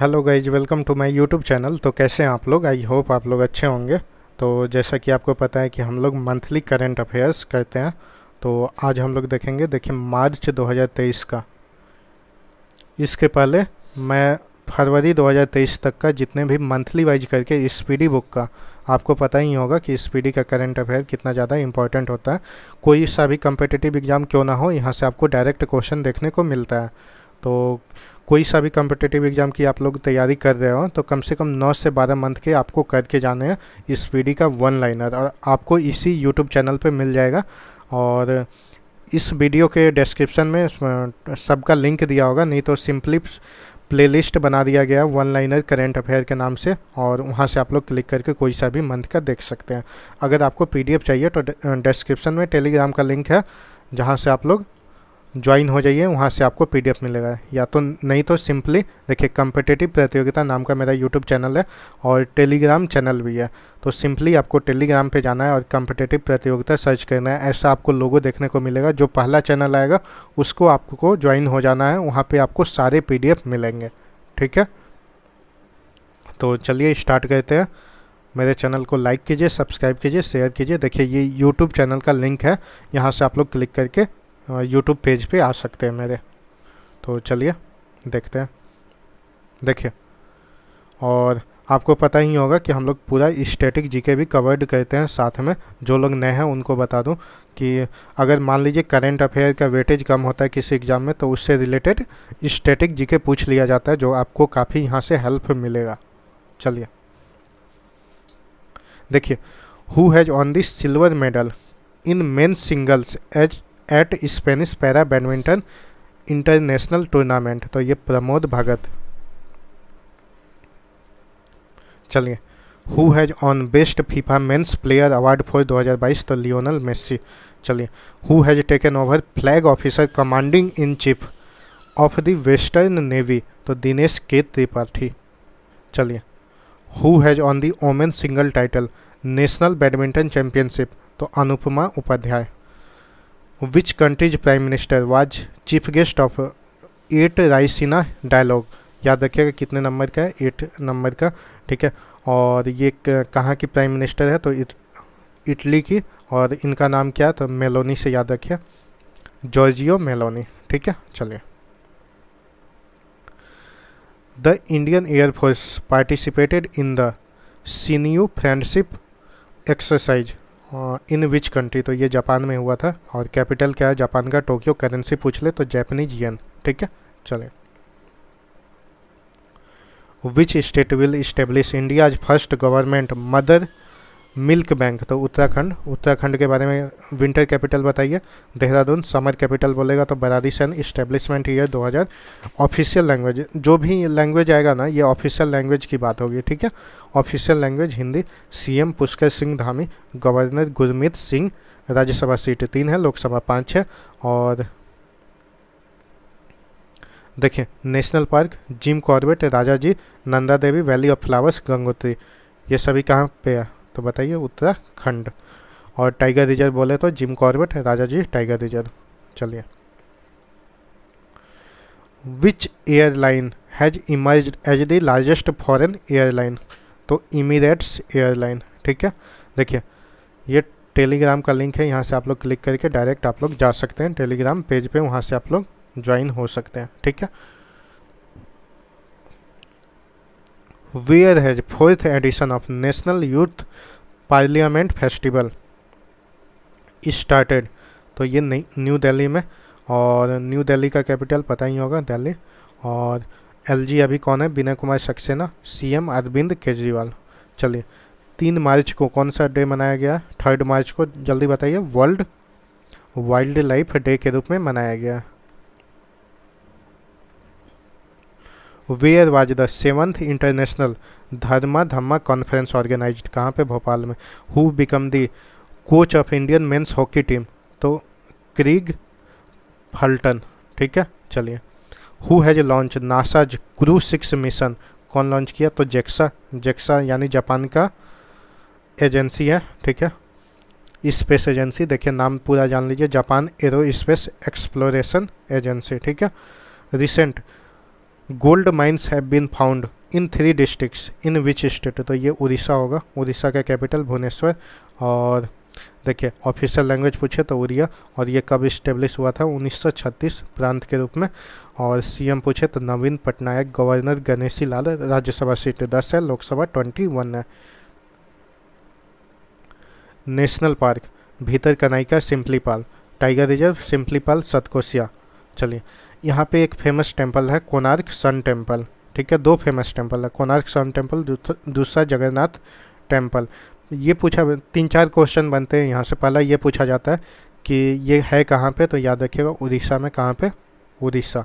Hello guys welcome to my YouTube channel तो कैसे हैं आप लोग आई होप आप लोग अच्छे होंगे तो जैसा कि आपको पता है कि हम लोग मंथली करेंट अफेयर्स करते हैं तो आज हम लोग देखेंगे देखिए मार्च 2023 का इसके पहले मैं फरवरी 2023 तक का जितने भी मंथली वाइज करके स्पीडी बुक का आपको पता ही होगा कि स्पीडी का करंट अफेयर कितना ज़्यादा इंपॉर्टेंट होता है कोई सा भी कम्पिटिटिव एग्ज़ाम क्यों ना हो यहाँ से आपको डायरेक्ट क्वेश्चन देखने को मिलता है तो कोई सा भी कम्पिटेटिव एग्ज़ाम की आप लोग तैयारी कर रहे हो तो कम से कम नौ से बारह मंथ के आपको करके जाने हैं इस वीडियो का वन लाइनर और आपको इसी यूट्यूब चैनल पर मिल जाएगा और इस वीडियो के डिस्क्रिप्शन में सबका लिंक दिया होगा नहीं तो सिंपली प्लेलिस्ट बना दिया गया वन लाइनर करेंट अफेयर के नाम से और वहाँ से आप लोग क्लिक करके कोई सा भी मंथ का देख सकते हैं अगर आपको पीडीएफ चाहिए तो डिस्क्रिप्शन में टेलीग्राम का लिंक है जहाँ से आप लोग ज्वाइन हो जाइए वहाँ से आपको पी मिलेगा या तो नहीं तो सिंपली देखिए कम्पिटेटिव प्रतियोगिता नाम का मेरा यूट्यूब चैनल है और टेलीग्राम चैनल भी है तो सिंपली आपको टेलीग्राम पे जाना है और कम्पिटेटिव प्रतियोगिता सर्च करना है ऐसा आपको लोगो देखने को मिलेगा जो पहला चैनल आएगा उसको आपको ज्वाइन हो जाना है वहाँ पर आपको सारे पी मिलेंगे ठीक है तो चलिए स्टार्ट करते हैं मेरे चैनल को लाइक कीजिए सब्सक्राइब कीजिए शेयर कीजिए देखिए ये यूट्यूब चैनल का लिंक है यहाँ से आप लोग क्लिक करके यूट्यूब पेज पे आ सकते हैं मेरे तो चलिए देखते हैं देखिए और आपको पता ही होगा कि हम लोग पूरा स्टैटिक जीके भी कवर्ड करते हैं साथ में जो लोग नए हैं उनको बता दूं कि अगर मान लीजिए करंट अफेयर का वेटेज कम होता है किसी एग्ज़ाम में तो उससे रिलेटेड स्टैटिक जीके पूछ लिया जाता है जो आपको काफ़ी यहाँ से हेल्प मिलेगा चलिए देखिए who has won this silver medal in men singles as at Spanish para badminton international tournament तो ये प्रमोद भगत चलिए who has won best FIFA men's player award for 2022 तो लियोनल मेस्सी चलिए who has taken over flag officer commanding in chief of the western navy तो Dinesh K Tripathi चलिए who has won the women single title national badminton championship तो अनुपमा उपाध्याय विच countries prime minister was chief guest of at Raisina dialogue याद रखिएगा कितने number का है eight number का ठीक है और ये कहाँ की प्राइम मिनिस्टर है तो इत, इटली की और इनका नाम क्या है तो मेलोनी से याद रखिए जॉर्जियो मेलोनी ठीक है चलिए the Indian air force participated in the सीनियो friendship exercise in which country तो ये जापान में हुआ था और कैपिटल क्या है जापान का टोक्यो करेंसी पूछ ले तो जैपनीज यन ठीक है चले which state will establish India's first government mother milk bank तो उत्तराखंड उत्तराखंड के बारे में विंटर कैपिटल बताइए देहरादून समर कैपिटल बोलेगा तो Bharari Sain establishment year 2000 official language जो भी लैंग्वेज आएगा ना ये ऑफिशियल लैंग्वेज की बात होगी ठीक है official language Hindi CM Pushkar Singh Dhami governor Gurmeet Singh Rajya Sabha seat तीन है लोकसभा पाँच है और देखिए national park Jim Corbett Rajaji Nanda Devi valley of flowers Gangotri ये सभी कहाँ पे है तो बताइए उत्तराखंड और टाइगर रिजर्व बोले तो Jim Corbett Rajaji tiger reserve चलिए which airline has emerge as the largest foreign airline तो इमीरेट्स एयरलाइन ठीक है देखिए ये टेलीग्राम का लिंक है यहाँ से आप लोग क्लिक करके डायरेक्ट आप लोग जा सकते हैं टेलीग्राम पेज पे वहाँ से आप लोग ज्वाइन हो सकते हैं ठीक है where has fourth edition of national youth parliament festival started तो ये न्यू दिल्ली में और न्यू दिल्ली का कैपिटल पता ही होगा दिल्ली और एलजी अभी कौन है विनय कुमार सक्सेना सीएम अरविंद केजरीवाल चलिए तीन मार्च को कौन सा डे मनाया गया थर्ड मार्च को जल्दी बताइए वर्ल्ड वाइल्ड लाइफ डे के रूप में मनाया गया where was the seventh international Dharma Dhamma conference organize कहाँ पे भोपाल में who become the coach of Indian men's hockey team तो क्रिग फल्टन ठीक है चलिए who has launch NASA's crew six mission कौन लॉन्च किया तो जेक्सा जेक्सा यानी जापान का एजेंसी है ठीक है स्पेस एजेंसी देखिए नाम पूरा जान लीजिए Japan aerospace exploration agency ठीक है recent gold mines have been found in three district in which state तो ये उड़ीसा होगा उड़ीसा का कैपिटल भुवनेश्वर और देखिए ऑफिशियल लैंग्वेज पूछे तो उड़िया और ये कब इस्टेब्लिश हुआ था 1936 प्रांत के रूप में और सीएम पूछे तो नवीन पटनायक गवर्नर गणेशी लाल राज्यसभा सीट दस है लोकसभा ट्वेंटी वन है national park Bhitarkanika Simlipal tiger reserve Simlipal Satkosia चलिए यहाँ पे एक फेमस टेम्पल है कोणार्क सन टेम्पल ठीक है दो फेमस टेम्पल है कोणार्क सन टेम्पल दूसरा जगन्नाथ टेम्पल ये पूछा तीन चार क्वेश्चन बनते हैं यहाँ से पहला ये पूछा जाता है कि ये है कहाँ पे तो याद रखिएगा उड़ीसा में कहाँ पे उड़ीसा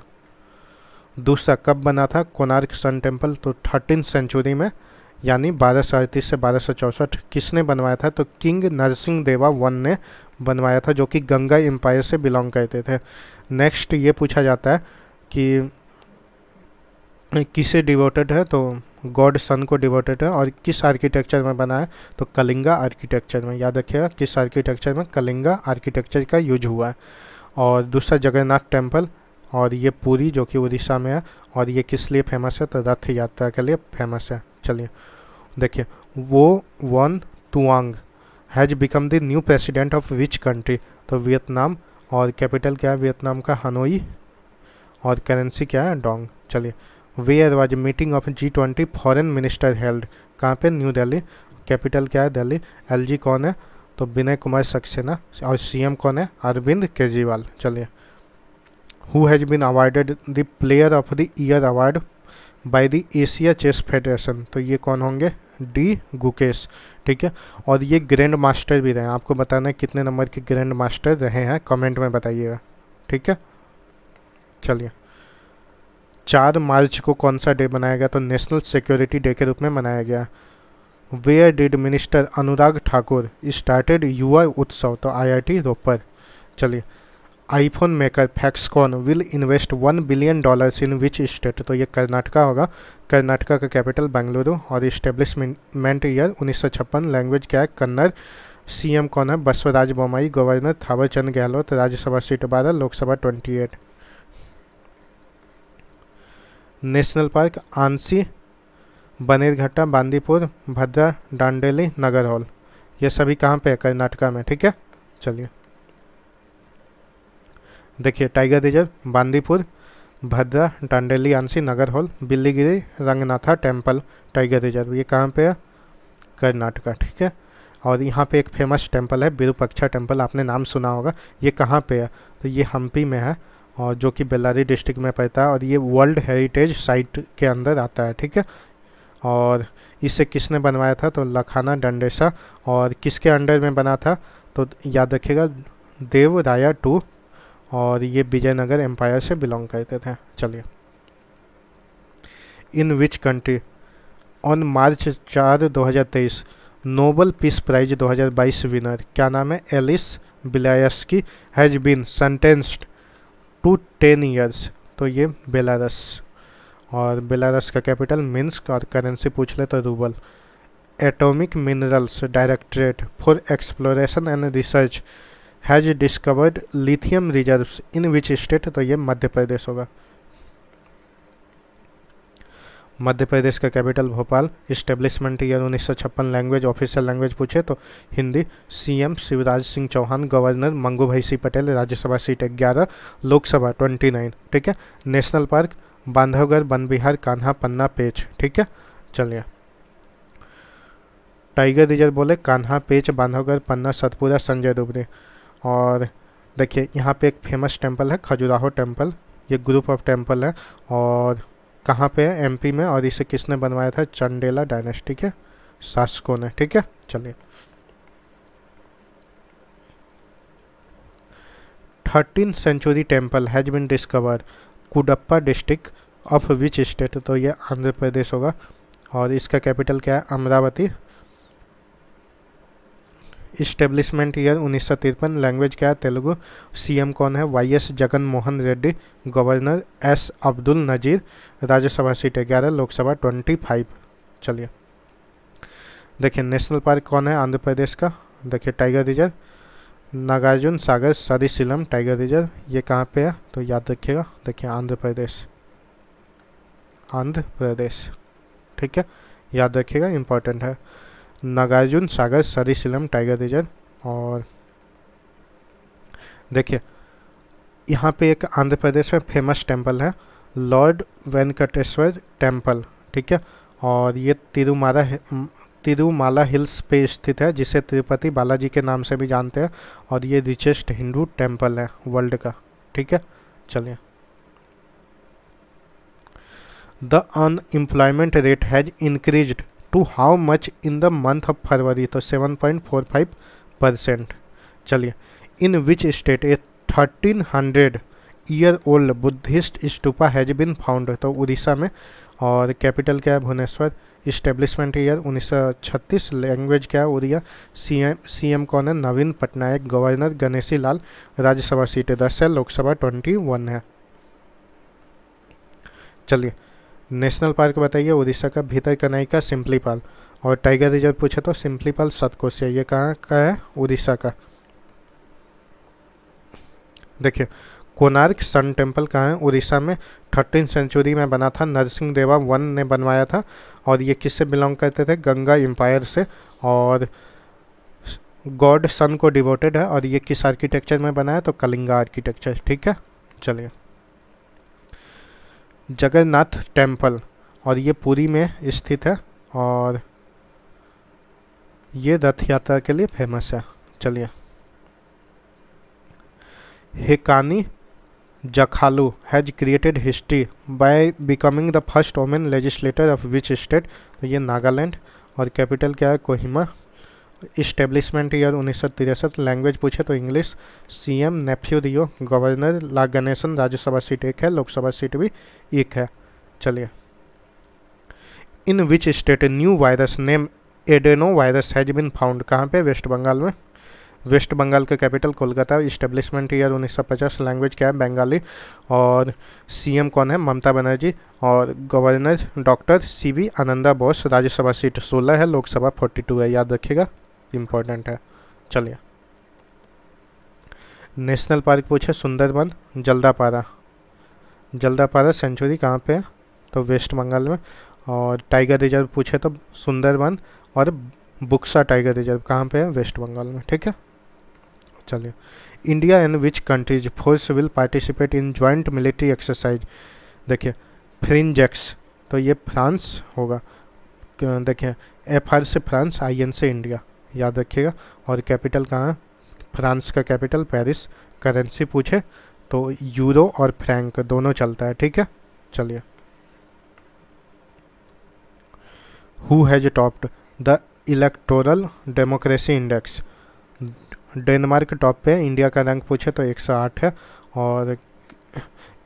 दूसरा कब बना था कोणार्क सन टेम्पल तो थर्टीन सेंचुरी में यानी बारह सौ अड़तीस से बारह सौ चौंसठ किसने बनवाया था तो किंग नरसिंह देवा वन ने बनवाया था जो कि गंगा एम्पायर से बिलोंग करते थे नेक्स्ट ये पूछा जाता है कि किसे डिवोटेड है तो गॉड सन को डिवोटेड है और किस आर्किटेक्चर में बना है तो कलिंगा आर्किटेक्चर में याद रखिएगा किस आर्किटेक्चर में कलिंगा आर्किटेक्चर का यूज हुआ है और दूसरा जगन्नाथ टेम्पल और ये पूरी जो कि उड़ीसा में है और ये किस लिए फेमस है तो रथ यात्रा के लिए फेमस है चलिए देखिए Vo Van Thuong has become the new president of which country तो वियतनाम और कैपिटल क्या है वियतनाम का हनोई और करेंसी क्या है डोंग चलिए where was meeting of G twenty foreign minister held कहाँ पे न्यू दिल्ली कैपिटल क्या है दिल्ली एलजी कौन है तो विनय कुमार सक्सेना और सीएम कौन है अरविंद केजरीवाल चलिए who has been awarded the player of the year award by the Asia chess federation तो ये कौन होंगे डी गुकेश ठीक है और ये ग्रैंड मास्टर भी रहे हैं आपको बताना है कितने नंबर के ग्रैंड मास्टर रहे हैं कमेंट में बताइएगा ठीक है चलिए चार मार्च को कौन सा डे मनाया गया तो नेशनल सिक्योरिटी डे के रूप में मनाया गया where did minister Anurag Thakur started Yuva Utsav तो आई आई रोपर चलिए iPhone maker Foxconn will invest one billion dollars in which state तो ये कर्नाटका होगा कर्नाटका का कैपिटल बेंगलुरु और इस्टेब्लिशमेंट ईयर उन्नीस सौ छप्पन लैंग्वेज क्या है सी एम कौन है बसवराज बोमाई गवर्नर थावरचंद गहलोत राज्यसभा सीट बारह Lok Sabha twenty eight national park Anshi Bannerghatta Bandipur Bhadra Dandeli Nagarhole ये सभी कहाँ पे है कर्नाटका में ठीक है चलिए देखिए tiger reserve Bandipur Bhadra Dandeli Anshi Nagarhole Biligiri Ranganatha temple tiger reserve ये कहाँ पे है कर्नाटका ठीक है और यहाँ पे एक फेमस टेम्पल है बिरूपक्षा टेम्पल आपने नाम सुना होगा ये कहाँ पे है तो ये हम्पी में है और जो कि बेलारी डिस्ट्रिक्ट में पड़ता है और ये वर्ल्ड हेरिटेज साइट के अंदर आता है ठीक है और इसे किसने बनवाया था तो लखाना डंडेसा और किसके अंडर में बना था तो याद रखिएगा देव राया टू और ये विजयनगर एम्पायर से बिलोंग करते थे चलिए in which country on March चार 2023 नोबल पीस प्राइज 2022 विनर क्या नाम है Ales Bialiatski has been sentenced to ten years तो ये बेलारस और बेलारस का कैपिटल मिन्स और करेंसी पूछ ले तो rouble atomic minerals directorate for exploration and research has discovered lithium reserves in which state तो ये मध्य प्रदेश होगा मध्य प्रदेश का कैपिटल भोपाल इस्टेब्लिशमेंट ईयर उन्नीस लैंग्वेज ऑफिशियल लैंग्वेज पूछे तो Hindi CM Shivraj Singh Chouhan governor Mangubhai Singh Patel Rajya Sabha seat ग्यारह लोकसभा ट्वेंटी नाइन ठीक है नेशनल पार्क बांधवगढ़ वन बिहार कान्हा पन्ना पेच ठीक है चलिए टाइगर रिजर्व बोले कान्हा पेच बांधवगढ़ पन्ना सतपुरा संजय दुबरी और देखिए यहाँ पे एक फेमस टेम्पल है खजुराहो टेम्पल ये ग्रुप ऑफ टेम्पल है और कहाँ पे है एमपी में और इसे किसने बनवाया था चंडेला डायनेस्टी के शासकों ने ठीक है चलिए thirteen century temple has been discover Kadapa district of which state तो ये आंध्र प्रदेश होगा और इसका कैपिटल क्या है अमरावती इस्टेब्लिशमेंट ईयर उन्नीस लैंग्वेज क्या है तेलुगु सीएम कौन है Y S Jagan Mohan Reddy governor S Abdul Nazeer Rajya Sabha seat ग्यारह लोकसभा ट्वेंटी फाइव चलिए देखिए नेशनल पार्क कौन है आंध्र प्रदेश का देखिए tiger reserve Nagarjuna Sagar Srisailam tiger reserve ये कहाँ पे है तो याद रखिएगा देखिए आंध्र प्रदेश आंध्र प्रदेश ठीक है याद रखिएगा इम्पोर्टेंट है नागार्जुन सागर सरीसलम टाइगर रिजर्व और देखिए यहाँ पे एक आंध्र प्रदेश में फेमस टेम्पल है लॉर्ड वेंकटेश्वर टेम्पल ठीक है और ये तिरुमारा तिरुमाला हिल्स पे स्थित है जिसे तिरुपति बालाजी के नाम से भी जानते हैं और ये रिचेस्ट हिंदू टेम्पल है वर्ल्ड का ठीक है चलिए the unemployment rate has increased to how much in the month of फरवरी तो 7.45 परसेंट चलिए in which state a thirteen hundred year old Buddhist stupa has been found तो उड़ीसा में और कैपिटल क्या है भुवनेश्वर इस्टेब्लिशमेंट ईयर 1936 लैंग्वेज क्या है Odia C M C M कौन है नवीन पटनायक गवर्नर गणेशी लाल राज्यसभा सीटें दस है लोकसभा ट्वेंटी वन है चलिए नेशनल पार्क बताइए उड़ीसा का भीतर कनाई का सिंपली पाल और टाइगर रिजर्व पूछे तो सिंपली पाल सतकोसिया ये कहाँ का है उड़ीसा का देखिए कोनार्क सन टेम्पल कहाँ है उड़ीसा में थर्टीन सेंचुरी में बना था नरसिंह देवा वन ने बनवाया था और ये किससे बिलोंग करते थे गंगा एम्पायर से और गॉड सन को डिवोटेड है और ये किस आर्किटेक्चर में बनाया तो कलिंगा आर्किटेक्चर ठीक है चलिए जगन्नाथ टेम्पल और ये पूरी में स्थित है और ये रथ यात्रा के लिए फेमस है चलिए Hekani Jakhalu has created history by becoming the first women legislator of which state ये नागालैंड और कैपिटल क्या है कोहिमा इस्टेब्लिशमेंट ईयर उन्नीस सौ तिरसठ लैंग्वेज पूछे तो English CM Neiphiu Rio governor La Ganesan Rajya Sabha seat एक है लोकसभा सीट भी एक है चलिए in which state new virus name adeno virus has been found कहाँ पे वेस्ट बंगाल में वेस्ट बंगाल का capital Kolkata establishment year 1950 language क्या है बंगाली और सीएम कौन है ममता बनर्जी और governor doctor C V Ananda Bose Rajya Sabha seat 16 है लोकसभा 42 है याद रखिएगा इम्पोर्टेंट है चलिए नेशनल पार्क पूछे सुंदरबन जल्दापारा जल्दापारा सेंचुरी कहाँ पे है तो वेस्ट बंगाल में और टाइगर रिजर्व पूछे तो सुंदरबन और बुक्सा टाइगर रिजर्व कहाँ पे है वेस्ट बंगाल में ठीक है चलिए India and which countries force will participate in joint military exercise देखिए फ्रिंजेक्स तो ये फ्रांस होगा देखिए एफ आर से फ्रांस आई एन से इंडिया याद रखिएगा और कैपिटल कहाँ फ्रांस का कैपिटल पेरिस करेंसी पूछे तो यूरो और फ्रैंक दोनों चलता है ठीक है चलिए who has topped the electoral democracy index Denmark top पे इंडिया का रैंक पूछे तो 108 है और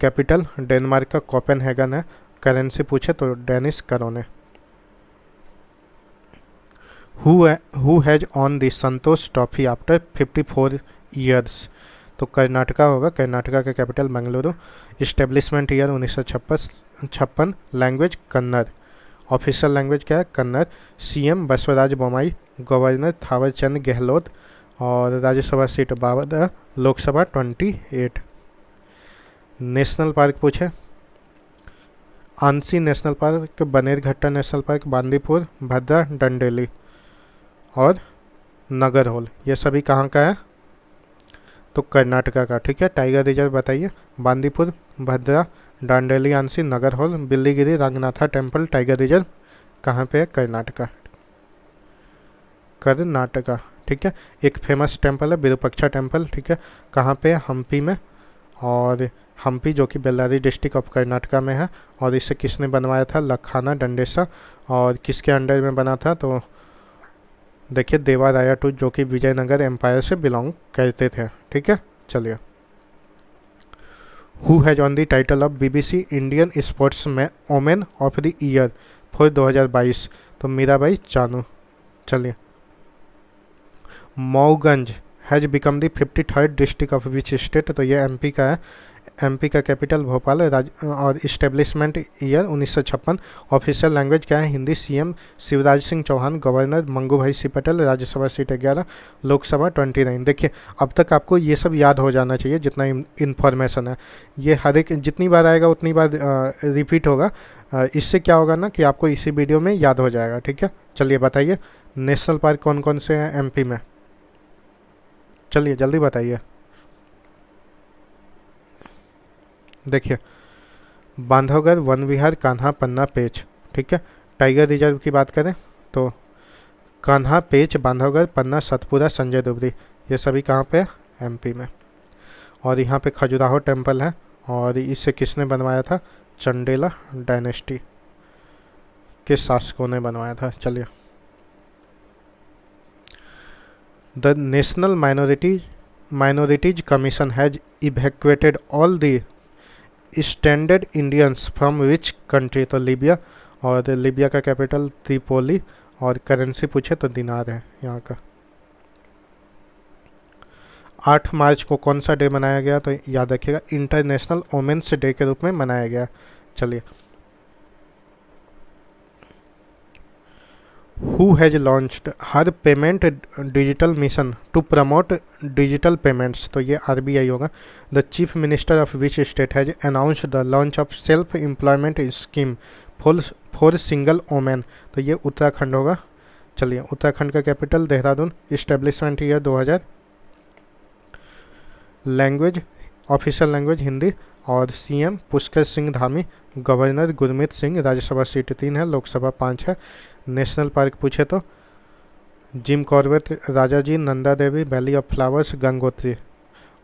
कैपिटल डेनमार्क का कोपेनहेगन है करेंसी पूछे तो Danish krone who has won won Santosh trophy after after four years तो कर्नाटका होगा कर्नाटका का कैपिटल मंगलुरु इस्टेब्लिशमेंट ईयर उन्नीस सौ छप्पन छप्पन लैंग्वेज कन्नड़ ऑफिशियल लैंग्वेज क्या है Kannada C M Basavaraj Bommai governor Thawarchand Gehlot और राज्यसभा सीट बावदा Lok Sabha twenty eight national park पूछे Anshi national park Bannerghatta national park Bandipur Bhadra Dandeli और नगर हॉल ये सभी कहाँ का है तो कर्नाटका का ठीक है टाइगर रिजर्व बताइए Bandipur Bhadra Dandeli Anshi Nagarhole Biligiri Ranganatha temple tiger reserve कहाँ पे है कर्नाटका कर्नाटका ठीक है एक फेमस टेम्पल है विरूपक्षा टेम्पल ठीक है कहाँ पे है हम्पी में और हम्पी जो कि बेल्लारी डिस्ट्रिक्ट ऑफ कर्नाटका में है और इसे किसने बनवाया था लखाना डंडेसा और किसके अंडर में बना था तो देखिए देवाराया टू जो कि विजयनगर एम्पायर से बिलोंग करते थे ठीक है चलिए who has won the title of BBC Indian sports में woman of the year for 2022 तो मीराबाई चानू चलिए Mauganj has become the fifty third district of which state तो ये एमपी का है एमपी का कैपिटल भोपाल राज और इस्टेब्लिशमेंट ईयर उन्नीस ऑफिशियल लैंग्वेज क्या है Hindi CM Shivraj Singh Chouhan governor Mangubhai C Patel Rajya Sabha seat ग्यारह लोकसभा ट्वेंटी नाइन देखिए अब तक आपको ये सब याद हो जाना चाहिए जितना इन्फॉर्मेशन है ये हर एक जितनी बार आएगा उतनी बार रिपीट होगा इससे क्या होगा ना कि आपको इसी वीडियो में याद हो जाएगा ठीक है चलिए बताइए नेशनल पार्क कौन कौन से हैं एमपी में चलिए जल्दी बताइए देखिए बांधवगढ़ वन विहार कान्हा पन्ना पेच ठीक है टाइगर रिजर्व की बात करें तो कान्हा पेच बांधवगढ़ पन्ना सतपुरा संजय दुबरी ये सभी कहाँ पे एमपी में और यहाँ पे खजुराहो टेम्पल है और इसे किसने बनवाया था चंडेला डायनेस्टी के शासकों ने बनवाया था चलिए the national minority minorities commission has evacuated all the standard Indians from which country तो लीबिया और लीबिया का कैपिटल त्रिपोली और करेंसी पूछे तो दिनार है यहाँ का आठ मार्च को कौन सा डे मनाया गया तो याद रखिएगा इंटरनेशनल वोमेंस डे के रूप में मनाया गया चलिए who has launched her payment digital mission to promote digital payments तो ये आर बी आई होगा the chief minister of which state has announce the launch of self employment scheme for for single woman तो ये उत्तराखंड होगा चलिए उत्तराखंड का capital Dehradun establishment year 2000 language official language Hindi और C M Pushkar Singh Dhami governor Gurmeet Singh Rajya Sabha seat तीन है लोकसभा पाँच है नेशनल पार्क पूछे तो Jim Corbett Rajaji Nanda Devi valley of flowers Gangotri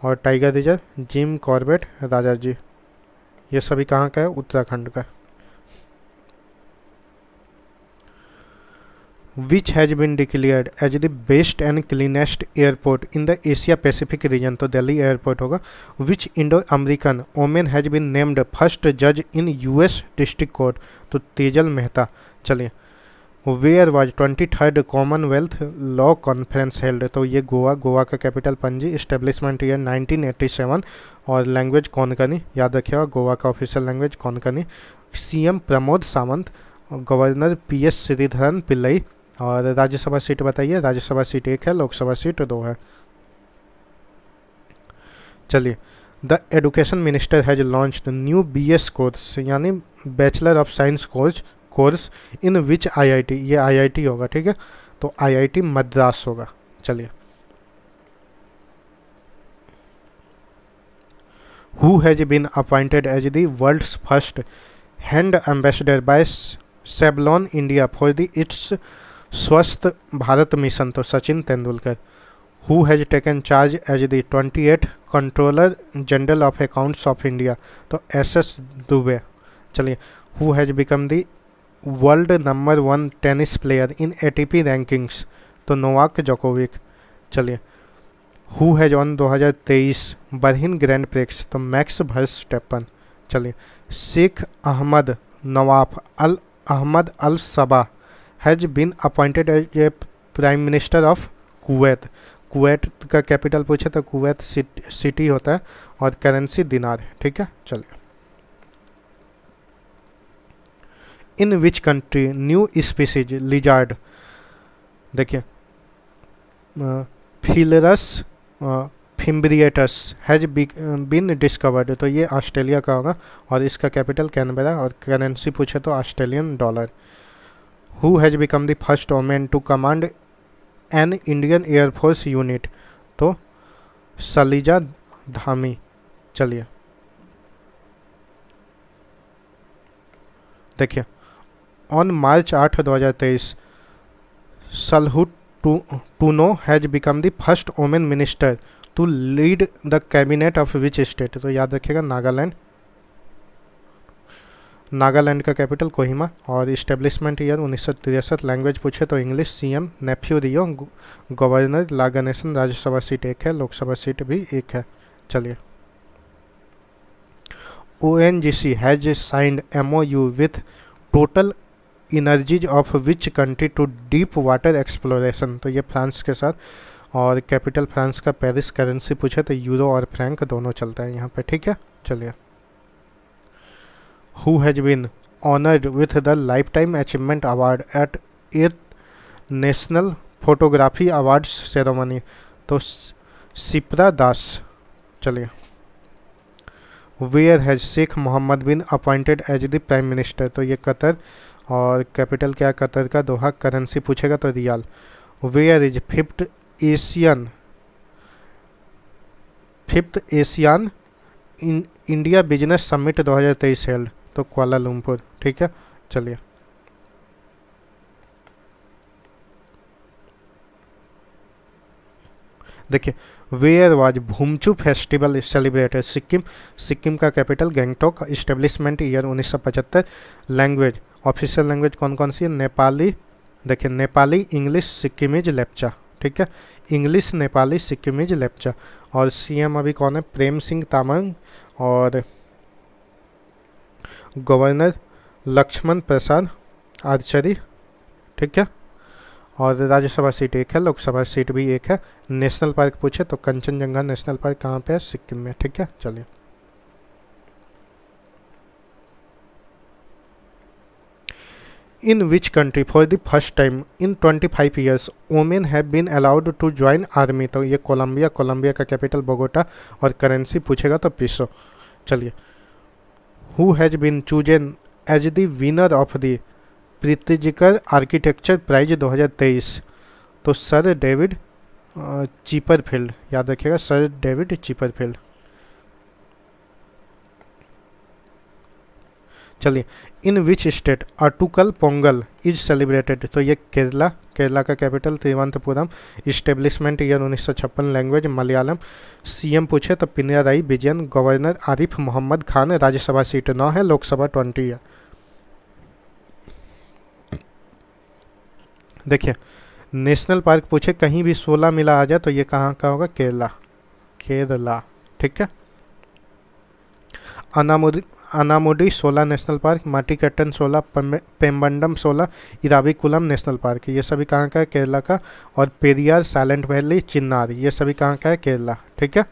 और tiger reserve Jim Corbett Rajaji ये सभी कहाँ का है उत्तराखंड का which has been declared as the best and cleanest airport in the Asia Pacific region तो दिल्ली एयरपोर्ट होगा which Indo American woman has been named first जज इन यूएस डिस्ट्रिक्ट कोर्ट तो तेजल मेहता चलिए where was twenty third Commonwealth law conference held तो ये गोवा गोवा का capital पंजी establishment year 1987 और लैंग्वेज कौनकनी याद रखिएगा गोवा का official language Konkani CM Pramod Sawant governor P S Sreedharan Pillai और राज्यसभा सीट बताइए राज्यसभा सीट एक है लोकसभा सीट दो है चलिए the education minister has launch new B S course यानी bachelor of science course course in which IIT ये आईआईटी होगा ठीक है तो आईआईटी मद्रास होगा चलिए who has been appointed as the world's first hand ambassador by Savlon India for the its Swasth Bharat mission तो Sachin Tendulkar who has taken charge as as twenty eight controller general of accounts of India तो S S Dubey चलिए who has become the world number one tennis player in a rankings तो Novak Djokovic चलिए who has won 2023 Bahrain Grand Prix तो Max Verstappen चलिए Sheikh Ahmad Nawaf Al Ahmad Al Sabah has been appointed as a prime minister of Kuwait Kuwait का capital पूछे तो Kuwait city होता है और currency दिनार है ठीक है चलिए in which country new species lizard देखिए Phyllurus fimbriatus has been discovered तो ये ऑस्ट्रेलिया का होगा और इसका कैपिटल कैनबेरा और करेंसी पूछे तो Australian dollar who has become the first women to command an Indian air force unit तो सलीजा धामी चलिए देखिए ऑन मार्च आठ दो हजार तेईस Tuno has become the first women minister to lead the cabinet of which state तो याद रखिएगा नागालैंड नागालैंड का कैपिटल कोहिमा और इस्टेब्लिशमेंट ईयर उन्नीस लैंग्वेज पूछे तो English CM Neiphiu Rio governor La Ganesan Rajya Sabha seat एक है लोकसभा सीट भी एक है चलिए O N G C has signed M O U with Total Energies of which country to deep water exploration तो ये फ्रांस के साथ और कैपिटल फ्रांस का पेरिस करेंसी पूछे तो यूरो और फ्रैंक दोनों चलते हैं यहाँ पे ठीक है चलिए who has been honoured with the lifetime achievement award at eighth national photography award ceremony तो सिपरा दास चलिए where has Sheikh Mohammed bin appointed as the prime minister तो ये कतर और कैपिटल क्या कतर का दोहा करेंसी पूछेगा तो riyal where is fifth Asian fifth Asian India business summit 2023 held तो क्वालामपुर ठीक है चलिए देखिए where was Bhumchu festival celebrated Sikkim Sikkim का capital Gangtok establishment year 1975 language official language कौन कौन सी है नेपाली देखिए नेपाली इंग्लिश सिक्किमिज लेप्चा ठीक है इंग्लिश नेपाली सिक्किमिज लेपचा और सीएम अभी कौन है प्रेम सिंह तामंग और गवर्नर लक्ष्मण प्रसाद आर्चरी ठीक है और राज्यसभा सीट एक है लोकसभा सीट भी एक है नेशनल पार्क पूछे तो कंचनजंगा नेशनल पार्क कहाँ पे है सिक्किम में ठीक है चलिए in which country for the first time in 25 years women have been allowed to join army तो ये कोलम्बिया कोलंबिया का कैपिटल बोगोटा और करेंसी पूछेगा तो पीसो चलिए who has been chosen as the winner of the Pritzker architecture prize 2023 तो sir David चीपरफील्ड याद रखिएगा सर डेविड चीपरफील्ड चलिए in which state Attukal Pongal is celebrated तो ये केरला केरला का कैपिटल तिरुवंतपुरम इस्टेब्लिशमेंट ईयर उन्नीस लैंग्वेज मलयालम सीएम पूछे तो पिनियाराई विजयन गवर्नर आरिफ मोहम्मद खान राज्यसभा सीट नौ है लोकसभा ट्वेंटी है देखिए नेशनल पार्क पूछे कहीं भी सोलह मिला आ जाए तो ये कहाँ का होगा केरला केरला ठीक है अनामुदी अनामुडी सोला नेशनल पार्क माटिकट्टन सोला पेम्बंडम सोला इराविकुलम नेशनल पार्क ये सभी कहाँ का है केरला का और पेरियार साइलेंट वैली चिन्नार ये सभी कहाँ का है केरला ठीक है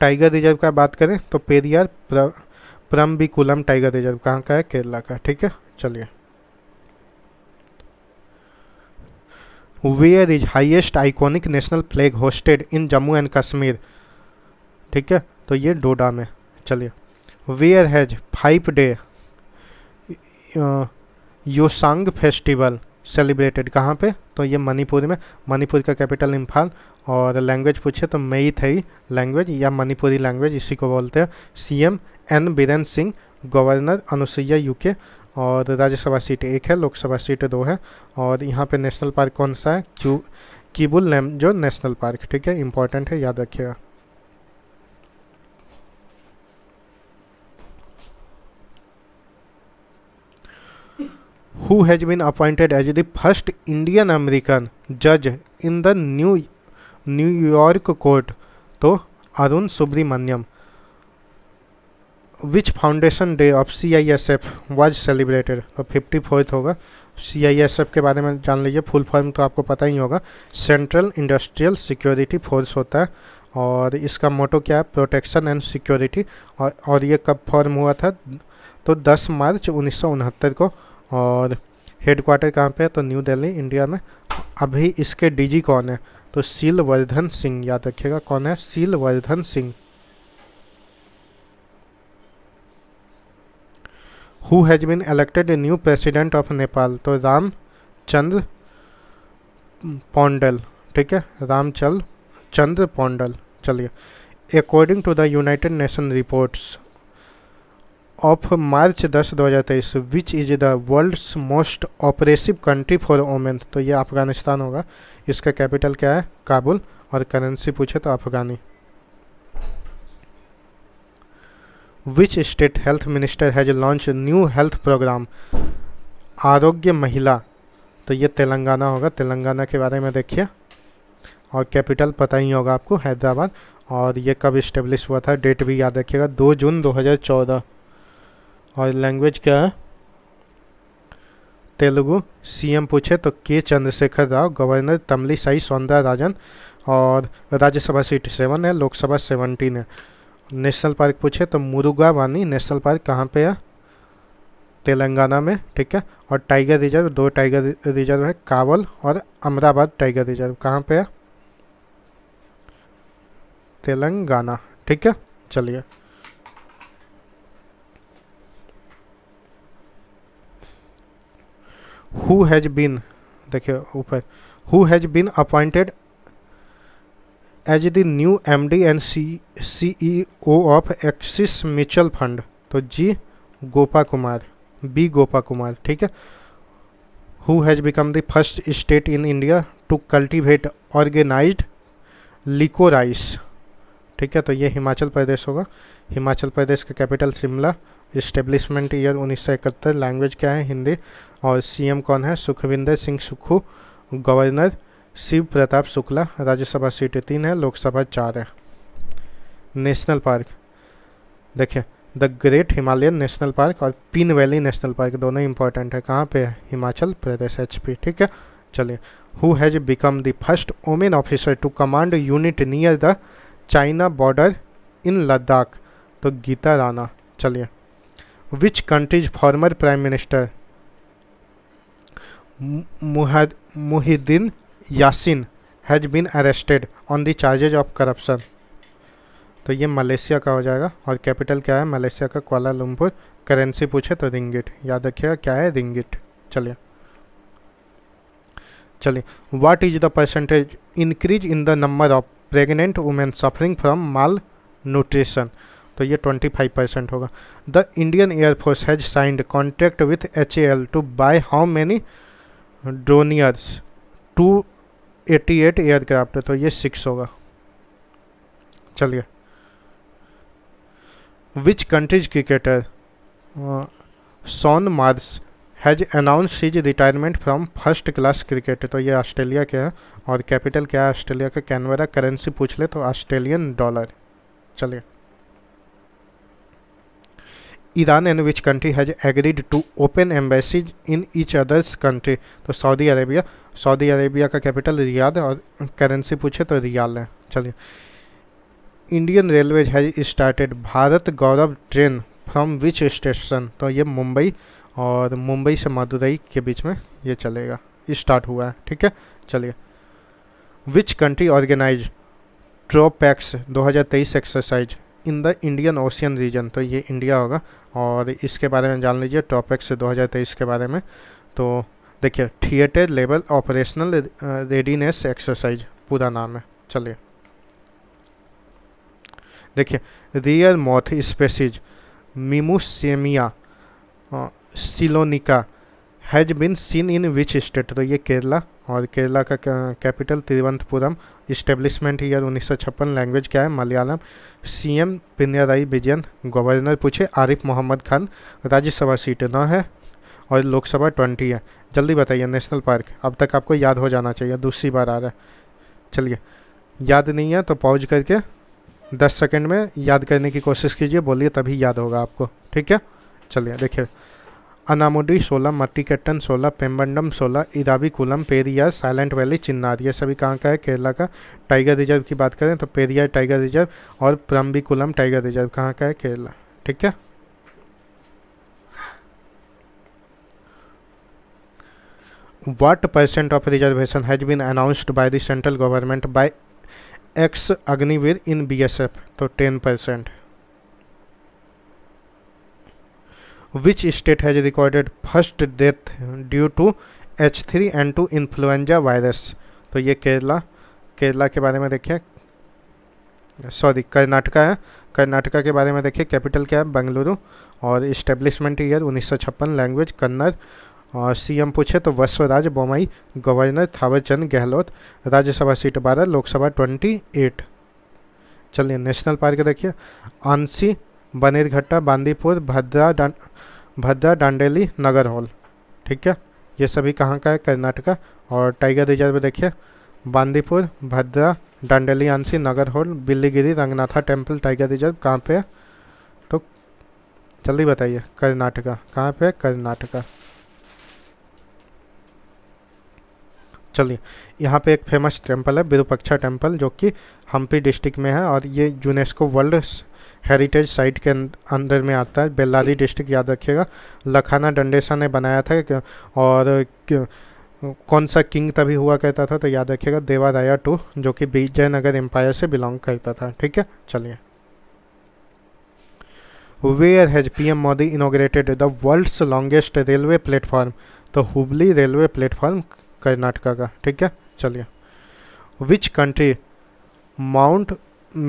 टाइगर रिजर्व का बात करें तो पेरियार परम्बिकुलम टाइगर रिजर्व कहाँ का है केरला का ठीक है चलिए where is highest iconic national flag hosted in Jammu and Kashmir ठीक है तो ये डोडा में चलिए where has five day Yaosang festival celebrated कहाँ पे तो ये मणिपुर में मणिपुर का कैपिटल इम्फाल और लैंग्वेज पूछे तो मई थई लैंग्वेज या मणिपुरी लैंग्वेज इसी को बोलते हैं CM N Biren Singh governor Anusuiya Uikey और राज्यसभा सीट एक है लोकसभा सीट दो है और यहाँ पे नेशनल पार्क कौन सा है क्यू कीबुल नेम जो नेशनल पार्क ठीक है इंपॉर्टेंट है याद रखिएगा who has been appointed as the first Indian American जज in the new New York court तो Arun Subramanian which foundation day of C I S F was celebrated तो फिफ्टी फोर्थ होगा सी आई एस एफ के बारे में जान लीजिए फुल फॉर्म तो आपको पता ही होगा सेंट्रल इंडस्ट्रियल सिक्योरिटी फोर्स होता है और इसका मोटो क्या है प्रोटेक्शन एंड सिक्योरिटी और और ये कब फॉर्म हुआ था तो 10 मार्च उन्नीस को और हेड क्वार्टर कहाँ पे है तो न्यू दिल्ली इंडिया में अभी इसके डीजी कौन है तो सील वर्धन सिंह याद रखिएगा कौन है Sheel Vardhan Singh who has been elected a new president of Nepal तो राम चंद्र पौंडल ठीक है रामचल चंद्र पौंडल चलिए according to the United Nation reports of March दस दो हज़ार तेईस which is the world's most oppressive country for women तो ये अफगानिस्तान होगा इसका कैपिटल क्या है काबुल और करेंसी पूछे तो afghani which state health minister has launch new health programme Arogya Mahila तो ये तेलंगाना होगा तेलंगाना के बारे में देखिए और कैपिटल पता ही होगा आपको हैदराबाद और ये कब इस्टेब्लिश हुआ था डेट भी याद रखिएगा दो जून 2014 और लैंग्वेज क्या है तेलुगु सीएम पूछे तो K Chandrashekar Rao governor Tamilisai Soundararajan और राज्यसभा सीट सेवन है लोकसभा सेवनटीन है नेशनल पार्क पूछे तो मुरुगा वानी नेशनल पार्क कहाँ पे है तेलंगाना में ठीक है और टाइगर रिजर्व दो टाइगर रिजर्व है कावल और अमराबाद टाइगर रिजर्व कहाँ पे है तेलंगाना ठीक है चलिए हु हैज़ बीन देखिए ऊपर who has been appointed as the new M D and C C E O of Axis mutual fund तो जी गोपा कुमार बी गोपा कुमार ठीक है who has become the first state in India to cultivate organize लिको rice ठीक है तो ये हिमाचल प्रदेश होगा हिमाचल प्रदेश का कैपिटल शिमला इस्टेब्लिशमेंट ईयर उन्नीस लैंग्वेज क्या है हिंदी और सीएम कौन है सुखविंदर सिंह सुक्खू गवर्नर शिव प्रताप शुक्ला राज्यसभा सीटें तीन है लोकसभा चार है नेशनल पार्क देखिए the great Himalayan national park और पिन वैली नेशनल पार्क दोनों इंपॉर्टेंट है कहाँ पे है हिमाचल प्रदेश एच पी ठीक है चलिए who has become the first woman officer to command unit near the China border in Ladakh तो गीता राना चलिए which country's former prime minister Muhyiddin Yassin has been arrested on the charges of corruption तो ये Malaysia का हो जाएगा और capital क्या है मलेशिया का क्वाला करेंसी पूछे तो रिंगिट याद रखिएगा क्या है रिंगिट चलिए चलिए what is the percentage increase in the number of pregnant women suffering from malnutrition तो ये 25 परसेंट होगा the Indian air force has signed contract with H L to buy how many Dorniers two eighty eight aircraft तो ये six होगा चलिए which country's cricketer Shaun Marsh has announce his retirement from first class cricket तो ये Australia के हैं और capital क्या है ऑस्ट्रेलिया का कैनवेरा करेंसी पूछ ले तो ऑस्ट्रेलियन डॉलर चलिए Iran and which country has agreed to open embassies in each others country तो सऊदी अरेबिया सऊदी अरेबिया का कैपिटल रियाद और करेंसी पूछे तो रियाल है चलिए Indian railways has started Bharat Gaurav train from which station तो ये मुंबई और मुंबई से मदुरई के बीच में ये चलेगा स्टार्ट हुआ है ठीक है चलिए which country organize TROPEX 2023 exercise in the Indian ocean region तो ये इंडिया होगा और इसके बारे में जान लीजिए टॉपिक्स 2023 के बारे में तो देखिए theatre level operational readiness exercise पूरा नाम है चलिए देखिए rare moth species Mimoseomia ceylonica has been seen in which state तो ये केरला और केरला का कैपिटल तिरुवनंतपुरम इस्टेब्लिशमेंट ईयर उन्नीस सौ छप्पन लैंग्वेज क्या है मलयालम सीएम पिनियराई विजयन गवर्नर पूछे आरिफ मोहम्मद खान राज्यसभा सीट नौ है और लोकसभा ट्वेंटी है जल्दी बताइए नेशनल पार्क अब तक आपको याद हो जाना चाहिए दूसरी बार आ रहा है चलिए याद नहीं है तो पॉज करके दस सेकेंड में याद करने की कोशिश कीजिए बोलिए तभी याद होगा आपको ठीक है चलिए देखिए अनामुडी सोलह मट्टीकट्टन सोलह पेम्बंडम सोलह इदाबीकुलम पेरिया साइलेंट वैली चिन्नार ये सभी कहाँ का है केरला का टाइगर रिजर्व की बात करें तो पेरिया टाइगर रिजर्व और प्रम्बिकुलम टाइगर रिजर्व कहाँ का है केरला ठीक है what percent of reservation has been announced by the central government by ex Agniveer in BSF तो ten percent which state has recorded first death due to H three N two influenza virus तो ये केरला केरला के बारे में देखिए sorry Karnataka है कर्नाटका के बारे में देखिए कैपिटल क्या है बेंगलुरु और इस्टेब्लिशमेंट ईयर उन्नीस सौ छप्पन लैंग्वेज कन्नड़ और सी एम पूछे तो वस्वराज बोमई गवर्नर थावरचंद गहलोत राज्यसभा सीट बारह लोकसभा ट्वेंटी एट चलिए नेशनल पार्क देखिए आंसी बनेरघट्टा बांदीपुर भद्रा भद्रा डांडेली नगर हॉल ठीक है ये सभी कहाँ का है कर्नाटका और टाइगर रिजर्व देखिए Bandipur Bhadra Dandeli Anshi Nagarhole Biligiri Ranganatha temple tiger reserve कहाँ पे है तो जल्दी बताइए कर्नाटका कहाँ पे है कर्नाटका चलिए यहाँ पे एक फेमस टेम्पल है विरूपक्षा टेम्पल जो कि हम्पी डिस्ट्रिक्ट में है और ये यूनेस्को वर्ल्ड हेरिटेज साइट के अंदर में आता है बेल्लारी डिस्ट्रिक्ट याद रखिएगा लखाना डंडेसा ने बनाया था और कौन सा किंग तभी हुआ करता था तो याद रखिएगा देवाराया टू जो कि विजयनगर एम्पायर से बिलोंग करता था ठीक है चलिए where has M Modi inaugurated the world's longest railway platform तो हुबली रेलवे प्लेटफॉर्म कर्नाटका का ठीक है चलिए which country mount